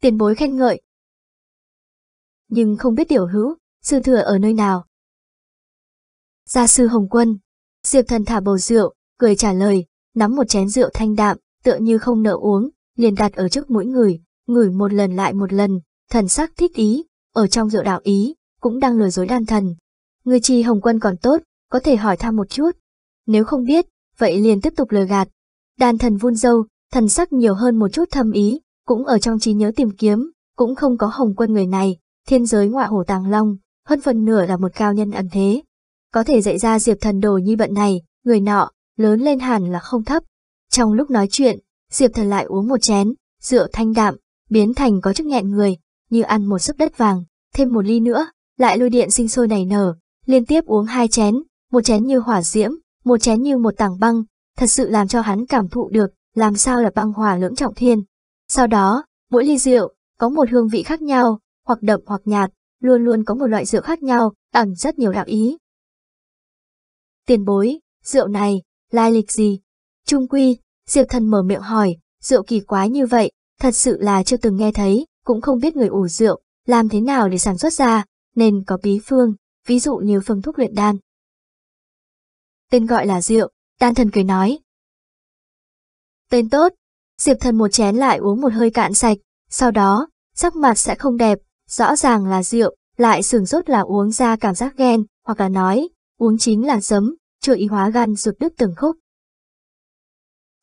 Tiền bối khen ngợi. Nhưng không biết tiểu hữu, sư thừa ở nơi nào. Gia sư Hồng Quân, Diệp thần thả bầu rượu, cười trả lời, nắm một chén rượu thanh đạm, tựa như không nợ uống, liền đặt ở trước mũi người, ngửi một lần lại một lần, thần sắc thích ý, ở trong rượu đạo ý, cũng đang lừa dối đan thần. Người trì Hồng Quân còn tốt, có thể hỏi thăm một chút. Nếu không biết, vậy liền tiếp tục lừa gạt. Đan thần vun dâu, thần sắc nhiều hơn một chút thâm ý, cũng ở trong trí nhớ tìm kiếm, cũng không có hồng quân người này, thiên giới ngoại hổ tàng long, hơn phần nửa là một cao nhân ẩn thế. Có thể dạy ra diệp thần đồ như bận này, người nọ, lớn lên hẳn là không thấp. Trong lúc nói chuyện, diệp thần lại uống một chén, rượu thanh đạm, biến thành có chức nghẹn người, như ăn một sấp đất vàng, thêm một ly nữa, lại lôi điện sinh sôi nảy nở, liên tiếp uống hai chén, một chén như hỏa diễm, một chén như một tảng băng, thật sự làm cho hắn cảm thụ được làm sao là băng hòa lưỡng trọng thiên. Sau đó, mỗi ly rượu có một hương vị khác nhau, hoặc đậm hoặc nhạt, luôn luôn có một loại rượu khác nhau, ẩn rất nhiều đạo ý. Tiền bối, rượu này, lai lịch gì? Trung quy, Diệp thần mở miệng hỏi, rượu kỳ quái như vậy, thật sự là chưa từng nghe thấy, cũng không biết người ủ rượu, làm thế nào để sản xuất ra, nên có bí phương, ví dụ như phương thuốc luyện đan. Tên gọi là rượu, đan thần cười nói, Tên tốt, Diệp Thần một chén lại uống một hơi cạn sạch, sau đó, sắc mặt sẽ không đẹp, rõ ràng là rượu, lại sừng rốt là uống ra cảm giác ghen, hoặc là nói, uống chính là giấm, chưa ý hóa gan ruột đứt từng khúc.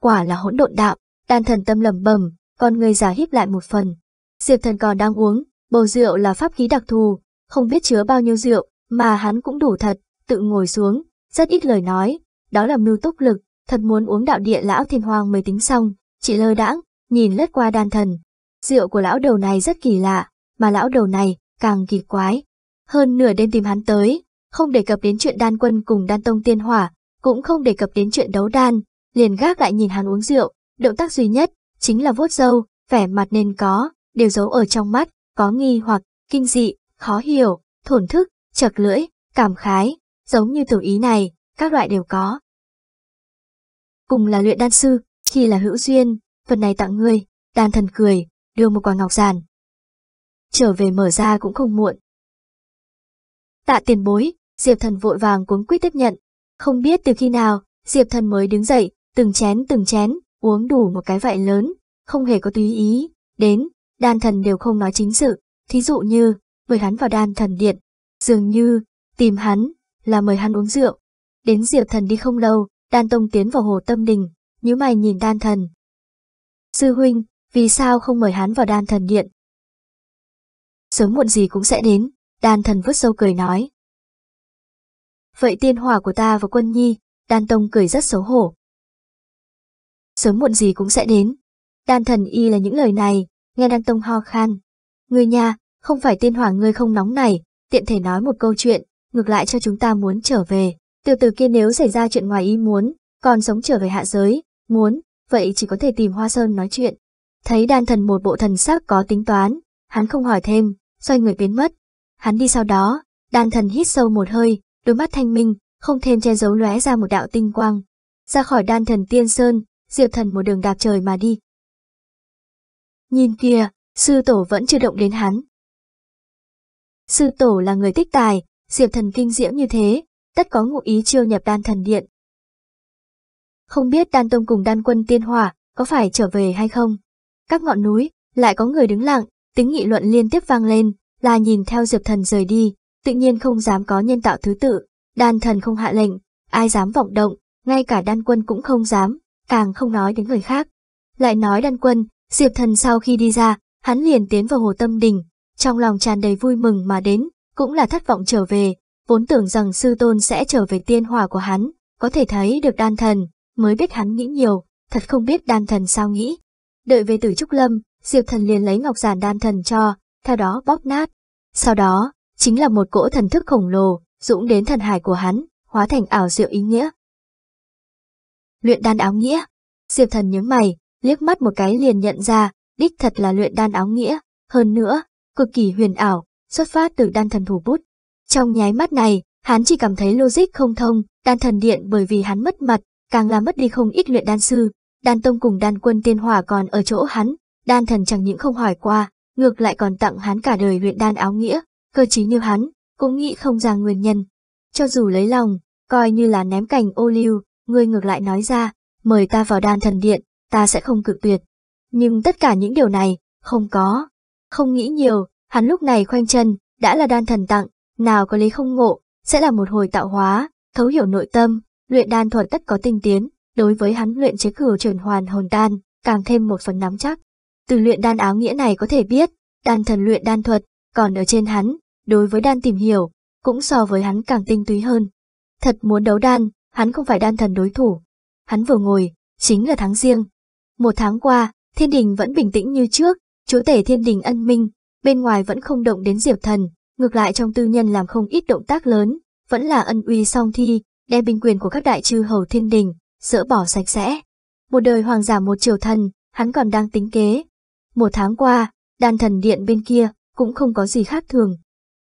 Quả là hỗn độn đạo, đan thần tâm lầm bầm, con người già híp lại một phần. Diệp thần còn đang uống, bầu rượu là pháp khí đặc thù, không biết chứa bao nhiêu rượu, mà hắn cũng đủ thật, tự ngồi xuống, rất ít lời nói, đó là mưu túc lực, Thật muốn uống đạo địa lão thiên hoàng mới tính xong, chị lơ đãng, nhìn lướt qua đan thần. Rượu của lão đầu này rất kỳ lạ, mà lão đầu này càng kỳ quái. Hơn nửa đêm tìm hắn tới, không đề cập đến chuyện đan quân cùng đan tông tiên hỏa, cũng không đề cập đến chuyện đấu đan, liền gác lại nhìn hắn uống rượu, động tác duy nhất chính là vuốt râu, vẻ mặt nên có, đều giấu ở trong mắt, có nghi hoặc, kinh dị, khó hiểu, thổn thức, chật lưỡi, cảm khái, giống như tử ý này, các loại đều có cùng là luyện đan sư, chỉ là hữu duyên, phần này tặng ngươi, đan thần cười, đưa một quả ngọc giản. Trở về mở ra cũng không muộn. Tạ tiền bối, Diệp thần vội vàng cuốn quýt tiếp nhận, không biết từ khi nào, Diệp thần mới đứng dậy, từng chén từng chén, uống đủ một cái vại lớn, không hề có tùy ý, đến, đan thần đều không nói chính sự, thí dụ như, mời hắn vào đan thần điện, dường như, tìm hắn, là mời hắn uống rượu. Đến Diệp thần đi không lâu, Đan Tông tiến vào hồ tâm đình, nhíu mày nhìn đan thần. Sư huynh, vì sao không mời hắn vào đan thần điện? Sớm muộn gì cũng sẽ đến, đan thần vứt sâu cười nói. Vậy tiên hỏa của ta và quân nhi, đan tông cười rất xấu hổ. Sớm muộn gì cũng sẽ đến. Đan thần y là những lời này, nghe đan tông ho khan. Người nhà, không phải tiên hỏa ngươi không nóng này, tiện thể nói một câu chuyện, ngược lại cho chúng ta muốn trở về. Tiểu tử kia nếu xảy ra chuyện ngoài ý muốn, còn sống trở về hạ giới, muốn, vậy chỉ có thể tìm Hoa Sơn nói chuyện. Thấy đan thần một bộ thần sắc có tính toán, hắn không hỏi thêm, xoay người biến mất. Hắn đi sau đó, đan thần hít sâu một hơi, đôi mắt thanh minh, không thêm che giấu lóe ra một đạo tinh quang. Ra khỏi đan thần tiên sơn, diệp thần một đường đạp trời mà đi. Nhìn kìa, sư tổ vẫn chưa động đến hắn. Sư tổ là người tích tài, diệp thần kinh diễm như thế, tất có ngụ ý chiêu nhập đan thần điện. Không biết đan tông cùng đan quân tiên hòa có phải trở về hay không? Các ngọn núi, lại có người đứng lặng, tiếng nghị luận liên tiếp vang lên, là nhìn theo diệp thần rời đi, tự nhiên không dám có nhân tạo thứ tự, đan thần không hạ lệnh, ai dám vọng động, ngay cả đan quân cũng không dám, càng không nói đến người khác. Lại nói đan quân, diệp thần sau khi đi ra, hắn liền tiến vào hồ tâm đình, trong lòng tràn đầy vui mừng mà đến, cũng là thất vọng trở về, vốn tưởng rằng sư tôn sẽ trở về tiên hỏa của hắn, có thể thấy được đan thần, mới biết hắn nghĩ nhiều, thật không biết đan thần sao nghĩ. Đợi về tử Trúc Lâm, Diệp thần liền lấy ngọc giản đan thần cho, theo đó bóp nát. Sau đó, chính là một cỗ thần thức khổng lồ, dũng đến thần hải của hắn, hóa thành ảo diệu ý nghĩa. Luyện đan áo nghĩa Diệp thần nhướng mày, liếc mắt một cái liền nhận ra, đích thật là luyện đan áo nghĩa, hơn nữa, cực kỳ huyền ảo, xuất phát từ đan thần thủ bút. Trong nháy mắt này, hắn chỉ cảm thấy logic không thông, đan thần điện bởi vì hắn mất mặt, càng là mất đi không ít luyện đan sư, đan tông cùng đan quân tiên hỏa còn ở chỗ hắn, đan thần chẳng những không hỏi qua, ngược lại còn tặng hắn cả đời luyện đan áo nghĩa, cơ chí như hắn, cũng nghĩ không ra nguyên nhân. Cho dù lấy lòng, coi như là ném cành ô liu, ngươi ngược lại nói ra, mời ta vào đan thần điện, ta sẽ không cự tuyệt. Nhưng tất cả những điều này, không có. Không nghĩ nhiều, hắn lúc này khoanh chân, đã là đan thần tặng, nào có lý không ngộ, sẽ là một hồi tạo hóa, thấu hiểu nội tâm, luyện đan thuật tất có tinh tiến, đối với hắn luyện chế cửu chuyển hoàn hồn đan, càng thêm một phần nắm chắc. Từ luyện đan áo nghĩa này có thể biết, đan thần luyện đan thuật, còn ở trên hắn, đối với đan tìm hiểu, cũng so với hắn càng tinh túy hơn. Thật muốn đấu đan, hắn không phải đan thần đối thủ. Hắn vừa ngồi, chính là tháng riêng. Một tháng qua, thiên đình vẫn bình tĩnh như trước, chúa tể thiên đình ân minh, bên ngoài vẫn không động đến diệp thần, Ngược lại trong tư nhân làm không ít động tác lớn, vẫn là ân uy song thi, đem binh quyền của các đại chư hầu thiên đình, dỡ bỏ sạch sẽ. Một đời hoàng giả một triều thần, hắn còn đang tính kế. Một tháng qua, đan thần điện bên kia cũng không có gì khác thường.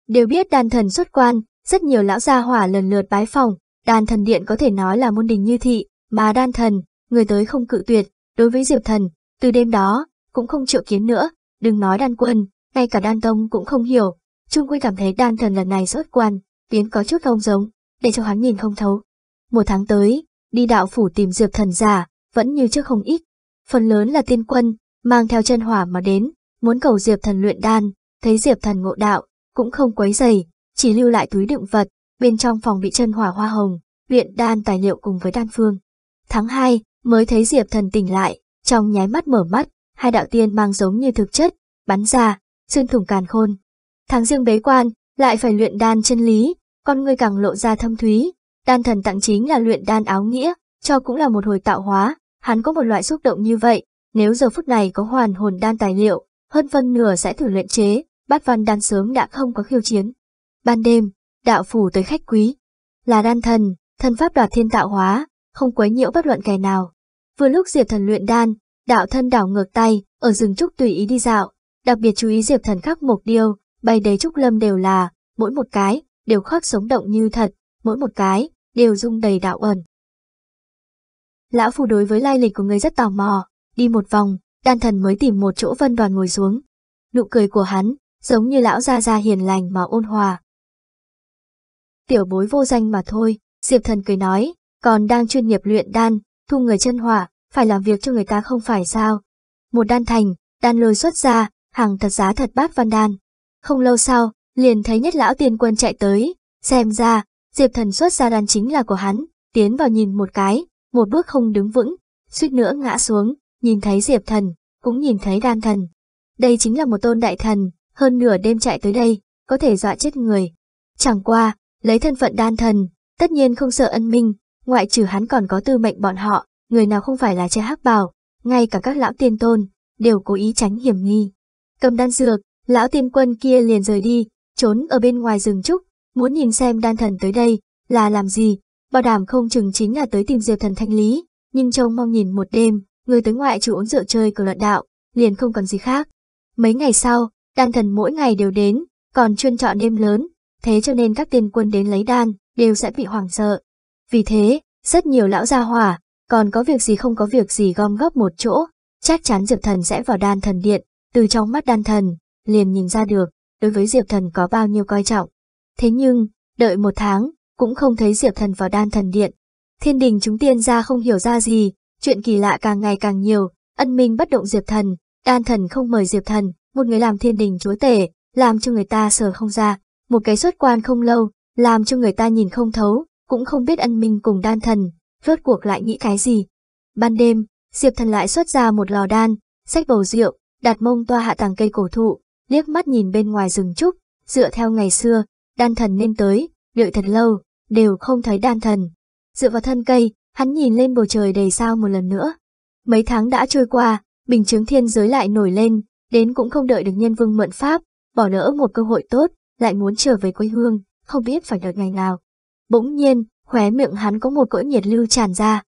Đều biết đan thần xuất quan, rất nhiều lão gia hỏa lần lượt bái phòng, đan thần điện có thể nói là môn đình như thị, mà đan thần, người tới không cự tuyệt, đối với diệp thần, từ đêm đó, cũng không chịu kiến nữa, đừng nói đan quân, ngay cả đan tông cũng không hiểu, Trung Quy cảm thấy đan thần lần này rốt quan, biến có chút không giống, để cho hắn nhìn không thấu. Một tháng tới, đi đạo phủ tìm diệp thần giả, vẫn như trước không ít. Phần lớn là tiên quân, mang theo chân hỏa mà đến, muốn cầu diệp thần luyện đan, thấy diệp thần ngộ đạo, cũng không quấy dày, chỉ lưu lại túi đựng vật, bên trong phòng bị chân hỏa hoa hồng, luyện đan tài liệu cùng với đan phương. Tháng 2, mới thấy diệp thần tỉnh lại, trong nháy mắt mở mắt, hai đạo tiên mang giống như thực chất, bắn ra, xương thủng càn khôn. Tháng riêng bế quan, lại phải luyện đan chân lý, con người càng lộ ra thâm thúy. Đan thần tặng chính là luyện đan áo nghĩa, cho cũng là một hồi tạo hóa, hắn có một loại xúc động như vậy, nếu giờ phút này có hoàn hồn đan tài liệu, hơn phân nửa sẽ thử luyện chế, bát văn đan sớm đã không có khiêu chiến. Ban đêm, đạo phủ tới khách quý, là đan thần, thân pháp đoạt thiên tạo hóa, không quấy nhiễu bất luận kẻ nào. Vừa lúc Diệp thần luyện đan, đạo thân đảo ngược tay, ở rừng trúc tùy ý đi dạo, đặc biệt chú ý Diệp thần khắc mục điêu, Bày đầy trúc lâm đều là, mỗi một cái, đều khắc sống động như thật, mỗi một cái, đều dung đầy đạo ẩn. Lão phù đối với lai lịch của người rất tò mò, đi một vòng, đan thần mới tìm một chỗ vân đoàn ngồi xuống. Nụ cười của hắn, giống như lão gia gia hiền lành mà ôn hòa. Tiểu bối vô danh mà thôi, Diệp thần cười nói, còn đang chuyên nghiệp luyện đan, thu người chân hỏa, phải làm việc cho người ta không phải sao. Một đan thành, đan lôi xuất ra, hàng thật giá thật bát văn đan, không lâu sau, liền thấy nhất lão tiên quân chạy tới, xem ra, Diệp Thần xuất ra đàn chính là của hắn, tiến vào nhìn một cái, một bước không đứng vững, suýt nữa ngã xuống, nhìn thấy Diệp Thần, cũng nhìn thấy đan thần. Đây chính là một tôn đại thần, hơn nửa đêm chạy tới đây, có thể dọa chết người. Chẳng qua, lấy thân phận đan thần, tất nhiên không sợ ân minh, ngoại trừ hắn còn có tư mệnh bọn họ, người nào không phải là che hắc bào, ngay cả các lão tiên tôn, đều cố ý tránh hiểm nghi. Cầm đan dược, lão tiên quân kia liền rời đi, trốn ở bên ngoài rừng trúc, muốn nhìn xem đan thần tới đây, là làm gì, bảo đảm không chừng chính là tới tìm diệp thần thanh lý, nhưng trông mong nhìn một đêm, người tới ngoại chủ uống rượu chơi cờ luận đạo, liền không còn gì khác. Mấy ngày sau, đan thần mỗi ngày đều đến, còn chuyên chọn đêm lớn, thế cho nên các tiên quân đến lấy đan, đều sẽ bị hoảng sợ. Vì thế, rất nhiều lão gia hỏa, còn có việc gì không có việc gì gom góp một chỗ, chắc chắn Diệp Thần sẽ vào đan thần điện, từ trong mắt đan thần, liền nhìn ra được, đối với Diệp Thần có bao nhiêu coi trọng. Thế nhưng, đợi một tháng, cũng không thấy Diệp Thần vào đan thần điện. Thiên đình chúng tiên ra không hiểu ra gì, chuyện kỳ lạ càng ngày càng nhiều, ân minh bất động Diệp Thần, đan thần không mời Diệp Thần, một người làm thiên đình chúa tể, làm cho người ta sờ không ra, một cái xuất quan không lâu, làm cho người ta nhìn không thấu, cũng không biết ân minh cùng đan thần, vớt cuộc lại nghĩ cái gì. Ban đêm, Diệp Thần lại xuất ra một lò đan, sách bầu rượu, đặt mông toa hạ tàng cây cổ thụ, liếc mắt nhìn bên ngoài rừng trúc, dựa theo ngày xưa, đan thần nên tới, đợi thật lâu, đều không thấy đan thần. Dựa vào thân cây, hắn nhìn lên bầu trời đầy sao một lần nữa. Mấy tháng đã trôi qua, bình chứng thiên giới lại nổi lên, đến cũng không đợi được nhân vương mượn pháp, bỏ lỡ một cơ hội tốt, lại muốn trở về quê hương, không biết phải đợi ngày nào. Bỗng nhiên, khóe miệng hắn có một cỗi nhiệt lưu tràn ra.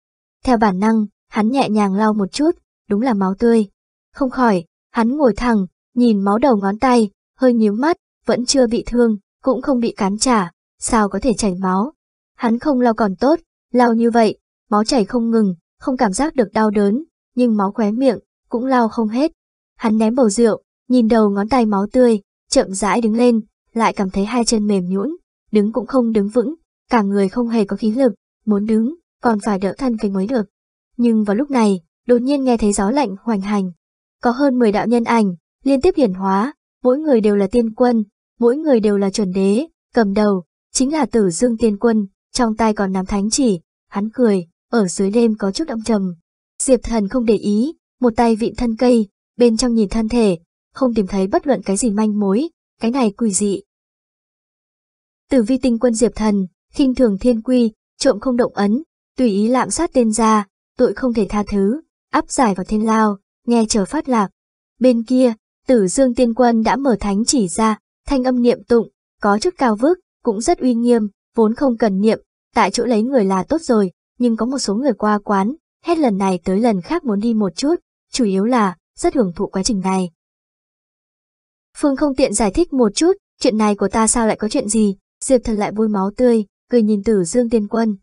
Theo bản năng, hắn nhẹ nhàng lau một chút, đúng là máu tươi. Không khỏi, hắn ngồi thẳng, nhìn máu đầu ngón tay, hơi nhíu mắt, vẫn chưa bị thương, cũng không bị cán trả, sao có thể chảy máu. Hắn không lau còn tốt, lau như vậy, máu chảy không ngừng, không cảm giác được đau đớn, nhưng máu khóe miệng, cũng lau không hết. Hắn ném bầu rượu, nhìn đầu ngón tay máu tươi, chậm rãi đứng lên, lại cảm thấy hai chân mềm nhũn, đứng cũng không đứng vững, cả người không hề có khí lực, muốn đứng, còn phải đỡ thân kính mới được. Nhưng vào lúc này, đột nhiên nghe thấy gió lạnh hoành hành. Có hơn 10 đạo nhân ảnh, liên tiếp hiển hóa, mỗi người đều là tiên quân, mỗi người đều là chuẩn đế, cầm đầu, chính là tử dương tiên quân, trong tay còn nắm thánh chỉ, hắn cười, ở dưới đêm có chút âm trầm. Diệp thần không để ý, một tay vịn thân cây, bên trong nhìn thân thể, không tìm thấy bất luận cái gì manh mối, cái này quỷ dị. Tử vi tinh quân diệp thần, khinh thường thiên quy, trộm không động ấn, tùy ý lạm sát tên gia, tội không thể tha thứ, áp giải vào thiên lao, nghe chờ phát lạc. Bên kia, Tử Dương Tiên Quân đã mở thánh chỉ ra, thanh âm niệm tụng, có chức cao vước, cũng rất uy nghiêm, vốn không cần niệm, tại chỗ lấy người là tốt rồi, nhưng có một số người qua quán, hết lần này tới lần khác muốn đi một chút, chủ yếu là rất hưởng thụ quá trình này. Phương không tiện giải thích một chút, chuyện này của ta sao lại có chuyện gì, Diệp Thật lại vui máu tươi, cười nhìn Tử Dương Tiên Quân.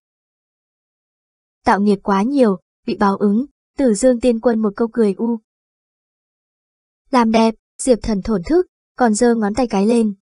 Tạo nghiệp quá nhiều, bị báo ứng, Tử Dương Tiên Quân một câu cười u, làm đẹp, Diệp Thần thổn thức, còn giơ ngón tay cái lên.